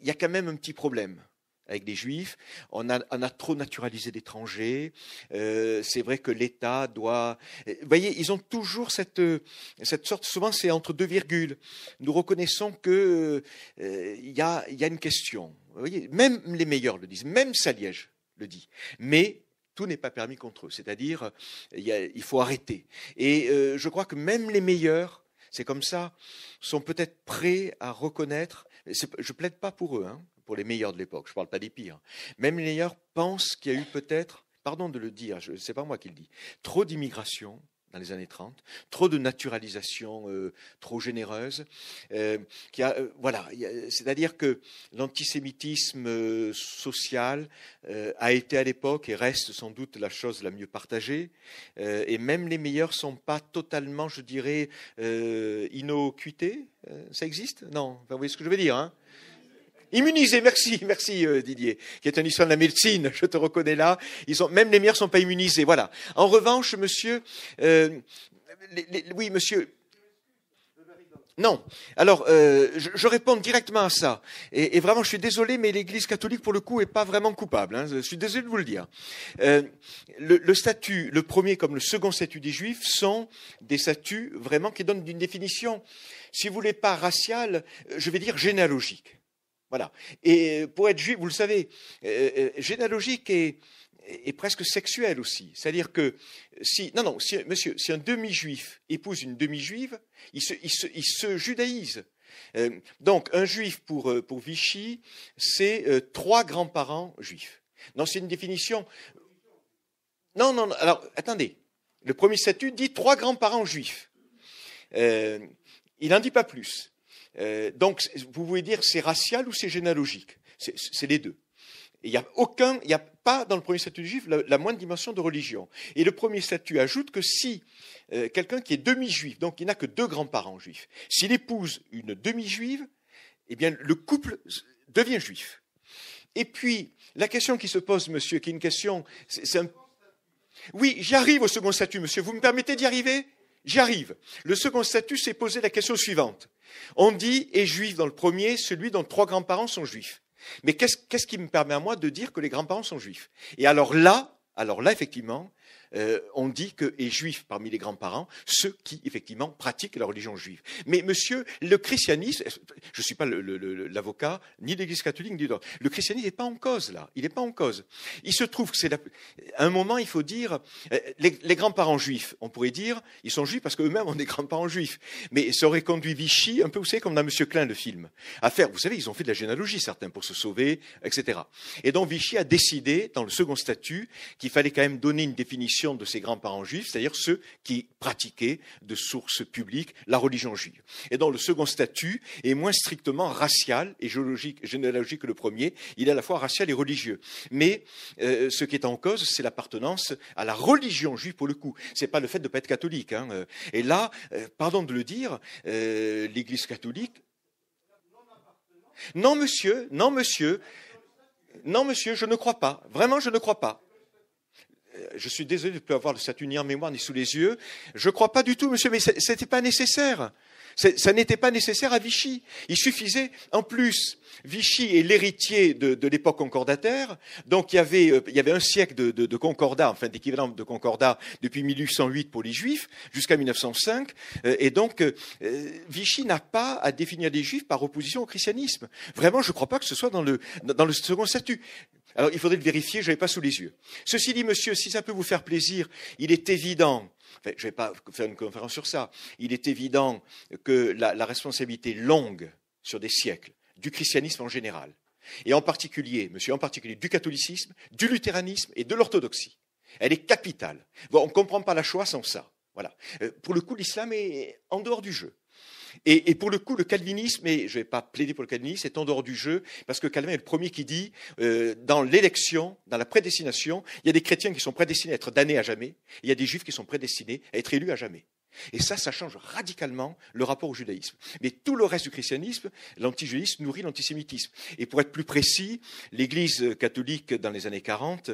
il y a quand même un petit problème avec les juifs. On a, a trop naturalisé d'étrangers. Euh, c'est vrai que l'État doit. Euh, vous voyez, ils ont toujours cette, euh, cette sorte. Souvent, c'est entre deux virgules. Nous reconnaissons que il y, a, y, a, une question. Vous voyez, même les meilleurs le disent, même Saliège le dit. Mais tout n'est pas permis contre eux. C'est-à-dire, il faut arrêter. Et je crois que même les meilleurs, c'est comme ça, sont peut-être prêts à reconnaître je plaide pas pour eux, hein, pour les meilleurs de l'époque, je ne parle pas des pires. Même les meilleurs pensent qu'il y a eu peut-être, pardon de le dire, ce n'est pas moi qui le dis, trop d'immigration, les années 30, trop de naturalisation euh, trop généreuse. Euh, euh, voilà, c'est-à-dire que l'antisémitisme social a été à l'époque et reste sans doute la chose la mieux partagée, et même les meilleurs ne sont pas totalement, je dirais, inocuités, ça existe Non, vous voyez ce que je veux dire. Hein Immunisé, merci, merci euh, Didier, qui est un histoire de la médecine, je te reconnais là. Ils ont même les ne sont pas immunisés, voilà. En revanche, monsieur, euh, oui, monsieur, non. Alors, euh, je, réponds directement à ça. Et, vraiment, je suis désolé, mais l'Église catholique, pour le coup, est pas vraiment coupable. Hein. Je suis désolé de vous le dire. le, le, statut, le premier comme le second statut des Juifs, sont des statuts vraiment qui donnent une définition, si vous voulez, pas raciale, je vais dire généalogique. Voilà. Et pour être juif, vous le savez, euh, euh, généalogique est, est, presque sexuel aussi. C'est-à-dire que si, non, non, si, monsieur, si un demi-juif épouse une demi-juive, il se, il, se, il se, judaïse. Euh, donc, un juif pour, pour Vichy, c'est trois grands-parents juifs. Non, c'est une définition. Non, non, non, alors, attendez. Le premier statut dit trois grands-parents juifs. il n'en dit pas plus. Euh, donc, vous pouvez dire c'est racial ou c'est généalogique. C'est les deux. Il n'y a aucun, il n'y a pas dans le premier statut du juif la, moindre dimension de religion. Et le premier statut ajoute que si euh, quelqu'un qui est demi-juif, donc il n'a que deux grands-parents juifs, s'il épouse une demi-juive, eh bien le couple devient juif. Et puis la question qui se pose, monsieur, qui est une question, c'est oui, j'arrive au second statut, monsieur. Vous me permettez d'y arriver J'arrive. Le second statut, s'est posé la question suivante on dit « est juif dans le premier, celui dont trois grands-parents sont juifs. Mais qu'est-ce qui me permet à moi de dire que les grands-parents sont juifs Et alors là, alors là, effectivement, euh, on dit que est juif parmi les grands-parents ceux qui effectivement pratiquent la religion juive. Mais monsieur, le christianisme, je ne suis pas l'avocat ni l'Église catholique ni Le christianisme n'est pas en cause là. Il n'est pas en cause. Il se trouve que c'est à un moment il faut dire euh, les, grands-parents juifs. On pourrait dire ils sont juifs parce qu'eux-mêmes ont des grands-parents juifs. Mais ça aurait conduit Vichy un peu vous savez comme dans Monsieur Klein le film à faire. Vous savez ils ont fait de la généalogie certains pour se sauver etc. Et donc Vichy a décidé dans le second statut qu'il fallait quand même donner une définition de ses grands-parents juifs, c'est-à-dire ceux qui pratiquaient de source publique la religion juive. Et dans le second statut est moins strictement racial et généalogique que le premier, il est à la fois racial et religieux. Mais euh, ce qui est en cause, c'est l'appartenance à la religion juive pour le coup. C'est pas le fait de ne pas être catholique. Hein, euh. Et là, euh, pardon de le dire, l'Église catholique. Non, monsieur, non, monsieur. Non, monsieur, je ne crois pas. Vraiment, je ne crois pas. Euh, je suis désolé de ne plus avoir cette union en mémoire ni sous les yeux. Je crois pas du tout, monsieur, mais ce n'était pas nécessaire. Ça n'était pas nécessaire à Vichy. Il suffisait, en plus, Vichy est l'héritier de, l'époque concordataire, donc euh, il y avait, un siècle de, de, concordat, enfin d'équivalent de concordat depuis 1808 pour les juifs jusqu'à 1905, euh, et donc euh, Vichy n'a pas à définir les juifs par opposition au christianisme. Vraiment, je ne crois pas que ce soit dans le, second statut. Alors il faudrait le vérifier, je n'avais pas sous les yeux. Ceci dit, monsieur, si ça peut vous faire plaisir, il est évident je ne vais pas faire une conférence sur ça. Il est évident que la, responsabilité longue sur des siècles du christianisme en général, et en particulier, monsieur, en particulier du catholicisme, du luthéranisme et de l'orthodoxie, elle est capitale. on ne comprend pas la choix sans ça. Euh, pour le coup, l'islam est en dehors du jeu. Et, pour le coup, le calvinisme, et je ne vais pas plaider pour le calvinisme, est en dehors du jeu, parce que Calvin est le premier qui dit, euh, dans l'élection, dans la prédestination, il y a des chrétiens qui sont prédestinés à être damnés à jamais, et il y a des juifs qui sont prédestinés à être élus à jamais. Et ça, ça change radicalement le rapport au judaïsme. Mais tout le reste du christianisme, l'antijudaïsme nourrit l'antisémitisme. Et pour être plus précis, l'Église catholique dans les années 40,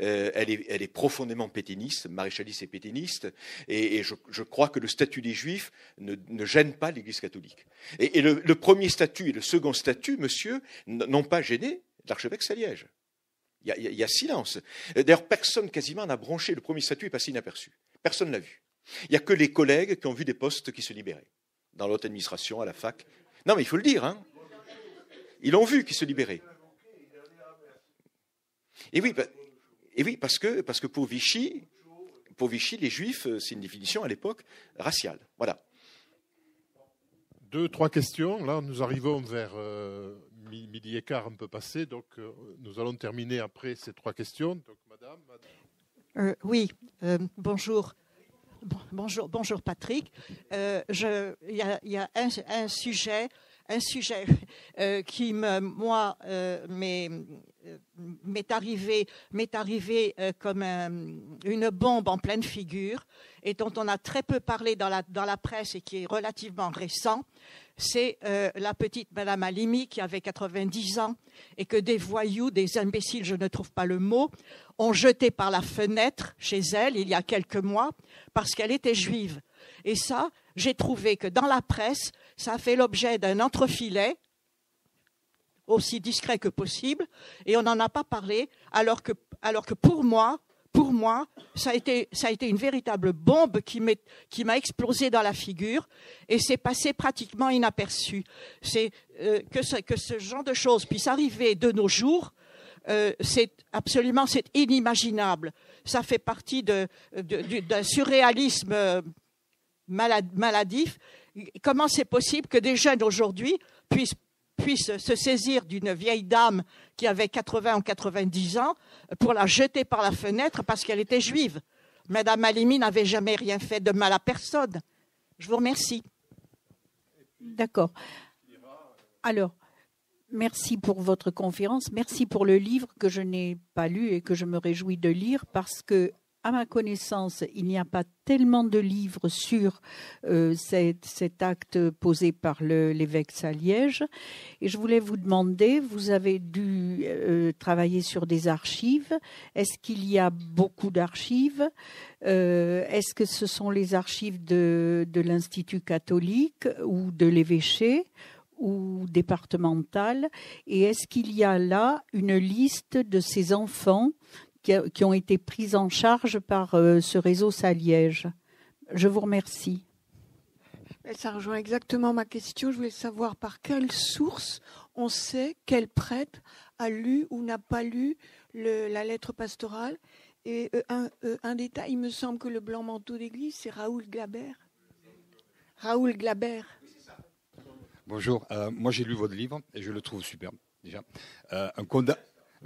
euh, elle, est, profondément péténiste, maréchaliste et péténiste, et, je, crois que le statut des juifs ne, gêne pas l'Église catholique. Et, le, premier statut et le second statut, monsieur, n'ont pas gêné l'archevêque Saliège. Il y, a silence. D'ailleurs, personne quasiment n'a bronché. Le premier statut est passé inaperçu. Personne ne l'a vu. Il n'y a que les collègues qui ont vu des postes qui se libéraient, dans l'autre administration, à la fac. Non, mais il faut le dire. Hein. Ils l'ont vu qui se libéraient. Et oui, bah, parce, que, pour Vichy, les juifs, euh, c'est une définition à l'époque raciale. Voilà. Deux, trois questions. Là, nous arrivons vers euh, midi et quart, un peu passé. Donc, euh, nous allons terminer après ces trois questions. Donc, madame. oui, bonjour bonjour, bonjour Patrick. Euh, il euh, y a, y a un, un, sujet, un sujet euh, qui me, moi, euh, mes, euh, m'est arrivé, m'est arrivé euh, comme euh, une bombe en pleine figure et dont on a très peu parlé dans la, dans la presse et qui est relativement récent, c'est la petite Madame Alimi qui avait 90 ans et que des voyous, des imbéciles, je ne trouve pas le mot, ont jeté par la fenêtre chez elle il y a quelques mois parce qu'elle était juive. Et ça, j'ai trouvé que dans la presse, ça a fait l'objet d'un entrefilet aussi discret que possible, et on n'en a pas parlé, alors que, alors que pour moi, pour moi, ça a été, ça a été une véritable bombe qui m'a explosé dans la figure et c'est passé pratiquement inaperçu. C'est euh, que, ce, que ce genre de choses puisse arriver de nos jours. Euh, c'est absolument c'est inimaginable. Ça fait partie d'un de, de, surréalisme euh, maladif. Comment c'est possible que des jeunes aujourd'hui puissent puisse se saisir d'une vieille dame qui avait 80 ou 90 ans pour la jeter par la fenêtre parce qu'elle était juive. Madame Alimi n'avait jamais rien fait de mal à personne. Je vous remercie. D'accord. Alors, merci pour votre conférence, merci pour le livre que je n'ai pas lu et que je me réjouis de lire parce que à ma connaissance, il n'y a pas tellement de livres sur euh, cet, acte posé par l'évêque Saliège. Et je voulais vous demander, vous avez dû euh, travailler sur des archives. Est-ce qu'il y a beaucoup d'archives euh, Est-ce que ce sont les archives de, de l'Institut catholique ou de l'évêché ou départementale Et est-ce qu'il y a là une liste de ces enfants qui, ont été prises en charge par euh, ce réseau Saliège. Je vous remercie. Ben, ça rejoint exactement ma question. Je voulais savoir par quelle source on sait quel prêtre a lu ou n'a pas lu la lettre pastorale. Et euh, euh, un, détail, il me semble que le blanc manteau d'église, c'est Raoul Glabert. Raoul Glabert. Bonjour. moi, j'ai lu votre livre et je le trouve superbe, déjà. un condam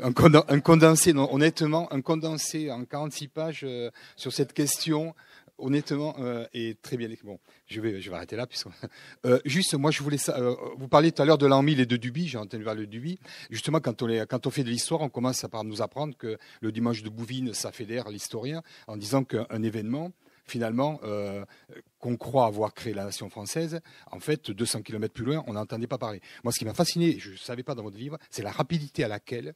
un, condensé, non, honnêtement, un condensé en 46 pages euh, sur cette question, honnêtement, euh, est très bien. Bon, je vais, je vais arrêter là. Puisque... Euh, juste, moi, je voulais. Euh, vous parliez tout à l'heure de l'an 1000 et de Duby, j'ai entendu parler de Duby. Justement, quand on, est, quand on fait de l'histoire, on commence par nous apprendre que le dimanche de Bouvines, ça fédère l'historien en disant qu'un événement, finalement, qu'on croit avoir créé la nation française, en fait, 200 km plus loin, on n'entendait pas parler. Moi, ce qui m'a fasciné, je ne savais pas dans votre livre, c'est la rapidité à laquelle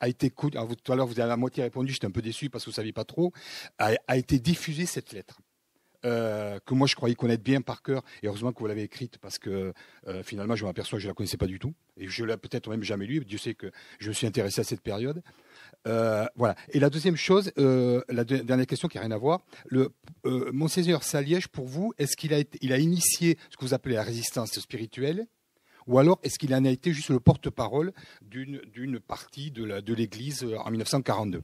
a été alors, tout à l'heure vous avez à moitié répondu, j'étais un peu déçu parce que vous ne saviez pas trop, a, été diffusée cette lettre. Euh, que moi je croyais connaître bien par cœur, et heureusement que vous l'avez écrite parce que euh, finalement je m'aperçois que je ne la connaissais pas du tout, et je l'ai peut-être même jamais lu. Dieu sait que je me suis intéressé à cette période. Euh, voilà. Et la deuxième chose, la dernière question qui n'a rien à voir, le, Monseigneur Saliège, pour vous, est-ce qu'il a, a initié ce que vous appelez la résistance spirituelle ou alors, est-ce qu'il en a été juste le porte-parole d'une partie de l'Église euh, en 1942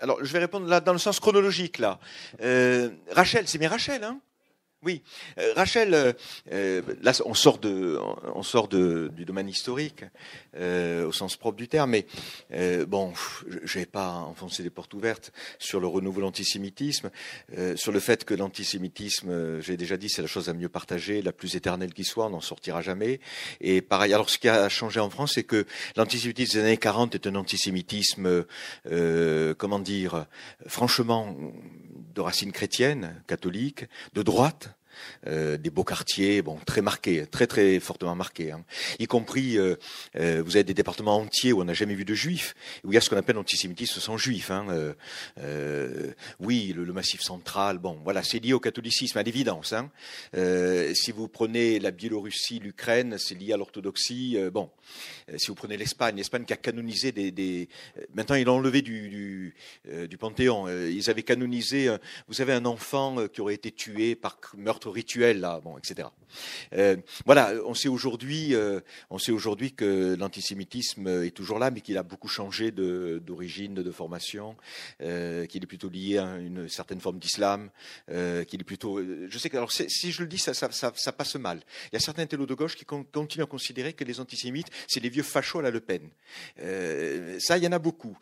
alors, je vais répondre là dans le sens chronologique là. Euh, Rachel, c'est bien Rachel, hein oui, euh, Rachel, euh, euh, là on sort de, on sort de, du domaine historique au sens propre du terme, mais bon, je n'ai pas enfoncé des portes ouvertes sur le renouveau de l'antisémitisme, sur le fait que l'antisémitisme, j'ai déjà dit, c'est la chose à mieux partager, la plus éternelle qui soit, on n'en sortira jamais. Et pareil, alors ce qui a changé en France, c'est que l'antisémitisme des années 40 est un antisémitisme, comment dire, franchement, de racines chrétiennes, catholiques, de droite euh, des beaux quartiers, bon, très marqués, très très fortement marqués, hein. y compris euh, euh, vous avez des départements entiers où on n'a jamais vu de juifs, où il y a ce qu'on appelle l'antisémitisme sans juifs Hein. oui, le, massif central, bon, voilà, c'est lié au catholicisme à l'évidence. Hein. si vous prenez la Biélorussie, l'Ukraine, c'est lié à l'orthodoxie. bon, si vous prenez l'Espagne, l'Espagne qui a canonisé des, maintenant ils l'ont enlevé du du, du Panthéon, ils avaient canonisé, vous avez un enfant qui aurait été tué par meurtre rituel, là, bon, etc. Euh, voilà, on sait aujourd'hui, euh, on sait aujourd'hui que l'antisémitisme est toujours là, mais qu'il a beaucoup changé d'origine, de, formation, euh, qu'il est plutôt lié à une certaine forme d'islam, qu'il est plutôt. Je sais que, alors, si je le dis, ça, passe mal. Il y a certains télos de gauche qui continuent à considérer que les antisémites, c'est les vieux fachos à la Le Pen. ça, il y en a beaucoup.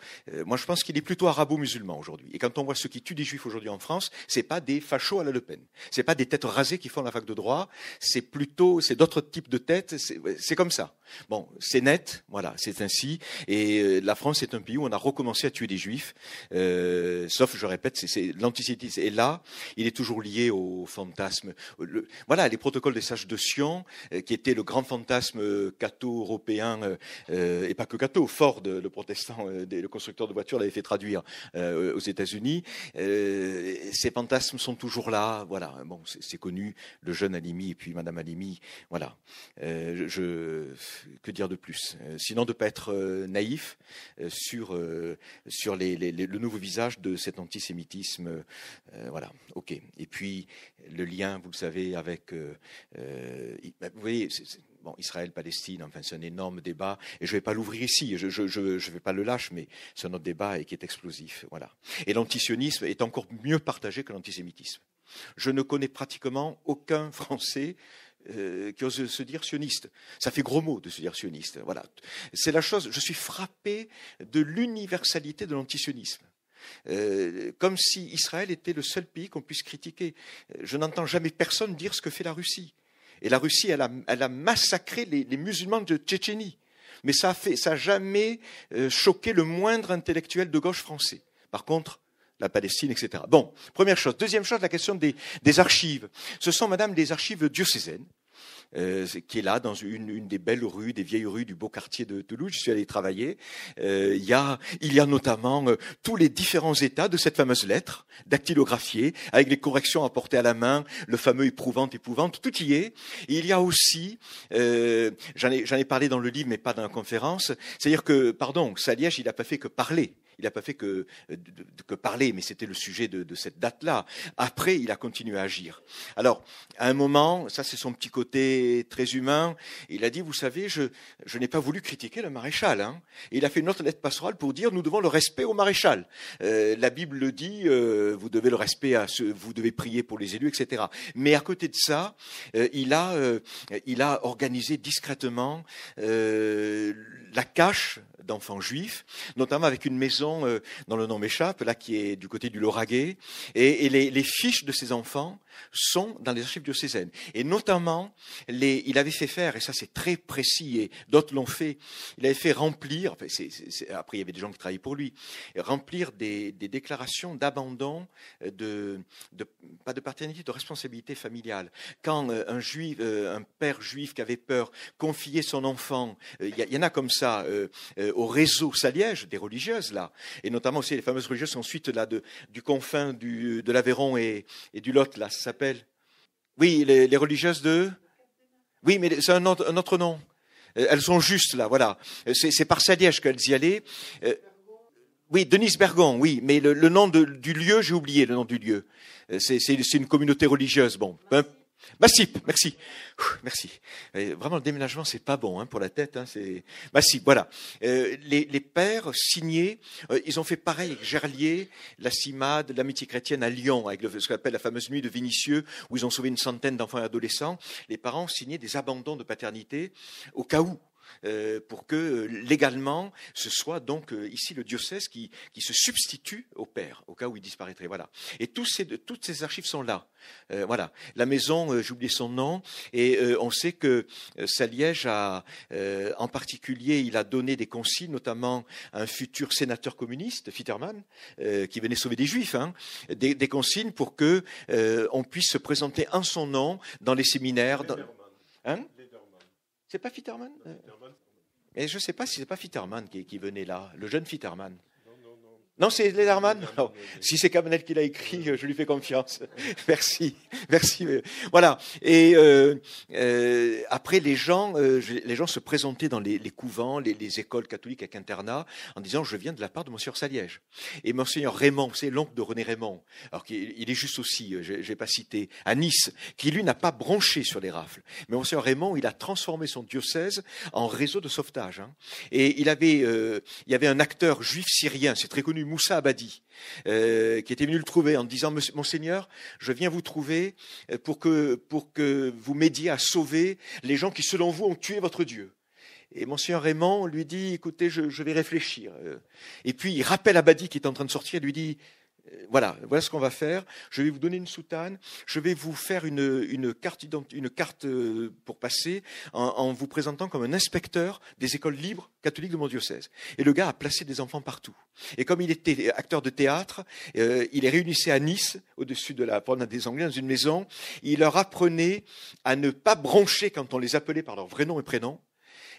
moi, je pense qu'il est plutôt arabo-musulman aujourd'hui. Et quand on voit ceux qui tuent des juifs aujourd'hui en France, c'est pas des fachos à la Le Pen, c'est pas des têtes rasés qui font la fac de droit, c'est plutôt, c'est d'autres types de têtes, c'est comme ça. Bon, c'est net, voilà, c'est ainsi. Et euh, la France est un pays où on a recommencé à tuer des juifs, euh, sauf, je répète, c'est l'antisémitisme. est là, il est toujours lié au fantasme. voilà, les protocoles des sages de Sion, euh, qui était le grand fantasme catho-européen, et pas que catho, Ford, le protestant, le constructeur de voitures, l'avait fait traduire aux États-Unis. ces fantasmes sont toujours là, voilà. Bon, c'est connu, le jeune Alimi et puis Madame Alimi, voilà. je que dire de plus euh, Sinon de ne pas être euh, naïf euh, sur, le nouveau visage de cet antisémitisme. voilà, ok. Et puis le lien, vous le savez, avec... Bah, vous voyez, Israël-Palestine, enfin c'est un énorme débat, et je ne vais pas l'ouvrir ici, je ne vais pas le lâcher mais c'est un autre débat et qui est explosif. Voilà. Et l'antisionisme est encore mieux partagé que l'antisémitisme. Je ne connais pratiquement aucun Français euh, qui osent se dire sioniste. Ça fait gros mot de se dire sioniste. Voilà. C'est la chose. Je suis frappé de l'universalité de l'antisionisme. Euh, comme si Israël était le seul pays qu'on puisse critiquer. Je n'entends jamais personne dire ce que fait la Russie. Et la Russie, elle a, massacré les, musulmans de Tchétchénie. Mais ça n'a jamais euh, choqué le moindre intellectuel de gauche français. Par contre, la Palestine, etc. Bon, première chose. Deuxième chose, la question des, archives. Ce sont, madame, des archives diocésaines. Euh, qui est là dans une, des belles rues, des vieilles rues du beau quartier de Toulouse. Je suis allé travailler. Euh, il, y a, il y a notamment euh, tous les différents états de cette fameuse lettre, dactylographiée, avec les corrections apportées à la main, le fameux éprouvante, épouvante, tout y est. il y a aussi, euh, j'en ai, ai, parlé dans le livre, mais pas dans la conférence, c'est-à-dire que, pardon, Saliège, il n'a pas fait que parler il n'a pas fait que, euh, que parler, mais c'était le sujet de, de cette date-là. Après, il a continué à agir. Alors, à un moment, ça c'est son petit côté très humain, il a dit, vous savez, je, je n'ai pas voulu critiquer le maréchal. Hein. il a fait une autre lettre pastorale pour dire, nous devons le respect au maréchal. Euh, la Bible le dit, euh, vous devez le respect à vous devez prier pour les élus, etc. Mais à côté de ça, il, a, il a organisé discrètement la cache d'enfants juifs, notamment avec une maison euh, dans dont le nom m'échappe, là qui est du côté du Lauragais, et, les, fiches de ces enfants sont dans les archives diocésaines. Et notamment, les, il avait fait faire, et ça c'est très précis, et d'autres l'ont fait, il avait fait remplir, après il y avait des gens qui travaillaient pour lui, remplir des, déclarations d'abandon, euh, de, pas de paternité, de responsabilité familiale. Quand euh, un juif, un père juif qui avait peur confiait son enfant, il y, en a comme ça, au réseau saliège des religieuses, là, et notamment aussi les fameuses religieuses ensuite là, de, du confin du, de l'Aveyron et, du Lot, là, ça s'appelle. Oui, les, religieuses de. Oui, mais c'est un, autre nom. Euh, elles sont justes, là, voilà. Euh, c'est par Saliège qu'elles y allaient. Euh, oui, Denise Bergon, oui, mais le, nom du lieu, j'ai oublié le nom du lieu. C'est une communauté religieuse, bon. Merci, merci. Merci. Euh, vraiment, le déménagement, c'est pas bon hein, pour la tête. Hein, c'est voilà. Euh, les, pères signés, euh, ils ont fait pareil avec Gerlier, la Cimade, l'amitié chrétienne à Lyon, avec ce qu'on appelle la fameuse nuit de Vinicieux, où ils ont sauvé une centaine d'enfants et adolescents. Les parents signaient des abandons de paternité au cas où euh, pour que euh, légalement ce soit donc euh, ici le diocèse qui, qui, se substitue au père au cas où il disparaîtrait. Voilà. Et tous ces, toutes ces archives sont là. voilà. La maison, j'ai oublié son nom, et on sait que Saliège a, en particulier, il a donné des consignes, notamment à un futur sénateur communiste, Fitterman, qui venait sauver des juifs, hein, des, des, consignes pour que on puisse se présenter en son nom dans les séminaires. hein c'est pas Fitterman euh, je ne sais pas si c'est pas Fitterman qui, qui venait là, le jeune Fitterman. Non, c'est Lederman Si c'est Cabanel qui l'a écrit, euh, je lui fais confiance. merci, merci. Euh, voilà. Et euh, euh, après, les gens, les gens se présentaient dans les, couvents, les, écoles catholiques avec internat, en disant je viens de la part de Monsieur Saliège. Et Monseigneur Raymond, c'est l'oncle de René Raymond, alors qu'il est juste aussi, j'ai pas cité, à Nice, qui lui n'a pas bronché sur les rafles. Mais Monseigneur Raymond, il a transformé son diocèse en réseau de sauvetage. Hein. Et il avait, il y avait un acteur juif syrien, c'est très connu Moussa Abadi, euh, qui était venu le trouver en disant Monseigneur, je viens vous trouver euh, pour que, pour que vous m'aidiez à sauver les gens qui, selon vous, ont tué votre Dieu. Et Monseigneur Raymond lui dit Écoutez, je, vais réfléchir. Euh, et puis il rappelle Abadi qui est en train de sortir, lui dit euh, voilà, voilà ce qu'on va faire. Je vais vous donner une soutane, je vais vous faire une, une carte, euh, pour passer en, vous présentant comme un inspecteur des écoles libres catholiques de mon diocèse. Et le gars a placé des enfants partout. Et comme il était acteur de théâtre, euh, il les réunissait à Nice, au-dessus de la promenade des Anglais, dans une maison. Il leur apprenait à ne pas broncher quand on les appelait par leur vrai nom et prénom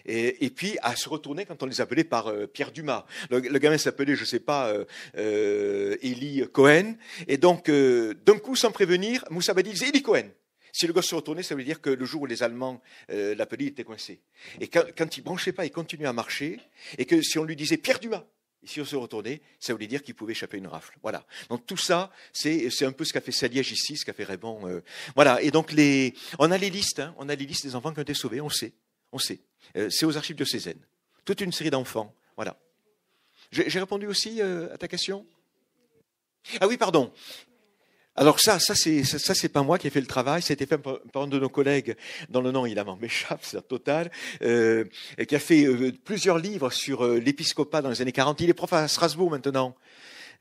et, et, puis à se retourner quand on les appelait par euh, Pierre Dumas. Le, gamin s'appelait, je sais pas, euh, Eli euh, Cohen, et donc euh, d'un coup, sans prévenir, Moussa Badi disait Eli Cohen. Si le gosse se retournait, ça veut dire que le jour où les Allemands l'appelaient, il était coincé. Et quand, quand il branchait pas, il continuait à marcher, et que si on lui disait Pierre Dumas, et si on se retournait, ça voulait dire qu'il pouvait échapper une rafle. Voilà. Donc tout ça, c'est un peu ce qu'a fait Saliège ici, ce qu'a fait Raymond. voilà. Et donc les, on a les listes, hein. on a les listes des enfants qui ont été sauvés, on sait, on sait. Euh, c'est aux archives diocésaines. Toute une série d'enfants. Voilà. J'ai répondu aussi euh, à ta question Ah oui, pardon. Alors ça, ça c'est pas moi qui ai fait le travail, ça a été fait par un de nos collègues dans le nom, il m'échappe, c'est total, euh, qui a fait plusieurs livres sur l'épiscopat dans les années 40. Il est prof à Strasbourg maintenant.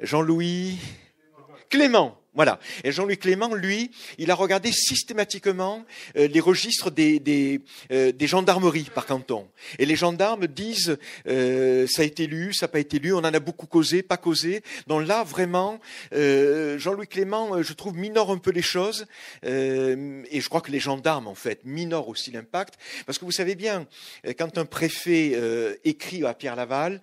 Jean-Louis Clément. Voilà. Et jean louis Clément, lui, il a regardé systématiquement euh, les registres des, euh, des, gendarmeries par canton. Et les gendarmes disent euh, ça a été lu, ça n'a pas été lu, on en a beaucoup causé, pas causé. Donc là, vraiment, Jean-Louis Clément, je trouve, minore un peu les choses. et je crois que les gendarmes, en fait, minorent aussi l'impact. Parce que vous savez bien, quand un préfet écrit à Pierre Laval,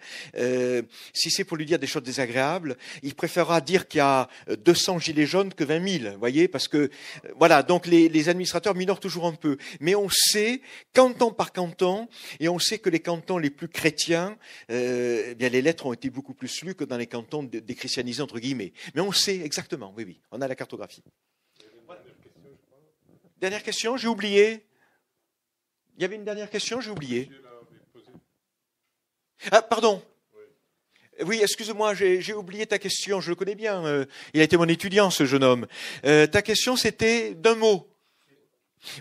si c'est pour lui dire des choses désagréables, il préférera dire qu'il y a 200 gilets les jaunes que 20 000, voyez, parce que euh, voilà, donc les, administrateurs minorent toujours un peu. Mais on sait, canton par canton, et on sait que les cantons les plus chrétiens, euh, eh bien les lettres ont été beaucoup plus lues que dans les cantons déchristianisés, entre guillemets. Mais on sait exactement, oui, oui, on a la cartographie. Dernière question, j'ai oublié. Il y avait une dernière question, j'ai oublié. Ah, pardon, oui, excuse-moi, j'ai oublié ta question, je le connais bien. Euh, il a été mon étudiant, ce jeune homme. Euh, ta question, c'était d'un mot.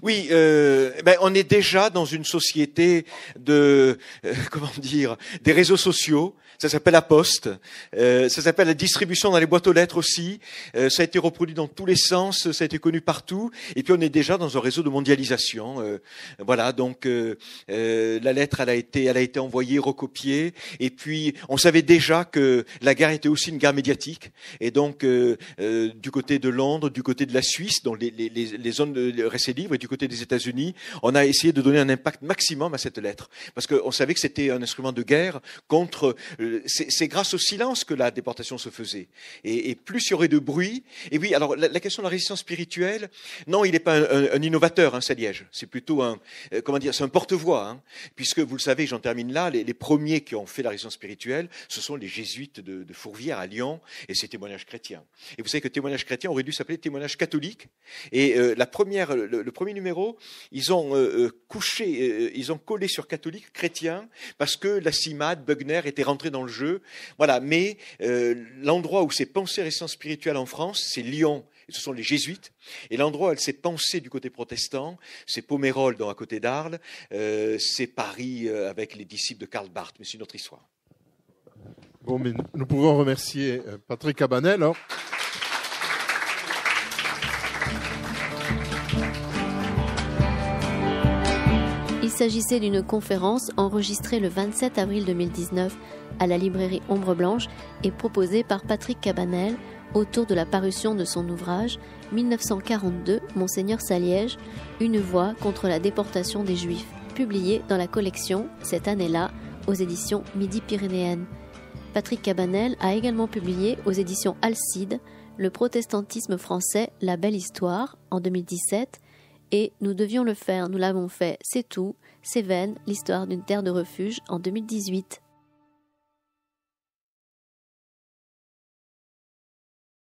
Oui, euh, ben, on est déjà dans une société de euh, comment dire des réseaux sociaux. Ça s'appelle la poste. Euh, ça s'appelle la distribution dans les boîtes aux lettres aussi. Euh, ça a été reproduit dans tous les sens. Ça a été connu partout. Et puis on est déjà dans un réseau de mondialisation. voilà. Donc la lettre, elle a été, elle a été envoyée, recopiée. Et puis on savait déjà que la guerre était aussi une guerre médiatique. Et donc du côté de Londres, du côté de la Suisse, dans les, zones de, libres et du côté des États-Unis, on a essayé de donner un impact maximum à cette lettre, parce qu'on savait que c'était un instrument de guerre contre. Euh, c'est grâce au silence que la déportation se faisait. Et, plus il y aurait de bruit. Et oui, alors la, question de la résistance spirituelle, non, il n'est pas un, un, un innovateur, hein, Saliège. C'est plutôt un, euh, comment dire, c'est un porte-voix, hein. puisque vous le savez, j'en termine là. Les, premiers qui ont fait la résistance spirituelle, ce sont les jésuites de, Fourvière à Lyon et ces témoignages chrétiens. Et vous savez que témoignage chrétien aurait dû s'appeler témoignage catholique. Et euh, la première, le, le premier numéro, ils ont euh, euh, couché, euh, ils ont collé sur catholique, chrétien, parce que la CIMAD, Bugner était rentré dans le jeu. Voilà, mais l'endroit où ces pensées récentes spirituelles en France, c'est Lyon ce sont les jésuites. Et l'endroit où elle s'est pensée du côté protestant, c'est Pomerol, dans à côté d'Arles, c'est Paris avec les disciples de Karl Barth, mais c'est une autre histoire. Bon, mais nous pouvons remercier Patrick Cabanel. alors hein. s'agissait d'une conférence enregistrée le 27 avril 2019 à la librairie Ombre Blanche et proposée par Patrick Cabanel autour de la parution de son ouvrage 1942 Monseigneur Saliège, Une voix contre la déportation des Juifs, publié dans la collection cette année-là aux éditions Midi-Pyrénéennes. Patrick Cabanel a également publié aux éditions Alcide Le protestantisme français, la belle histoire en 2017 et Nous devions le faire, nous l'avons fait, c'est tout Seven, l'histoire d'une terre de refuge en 2018.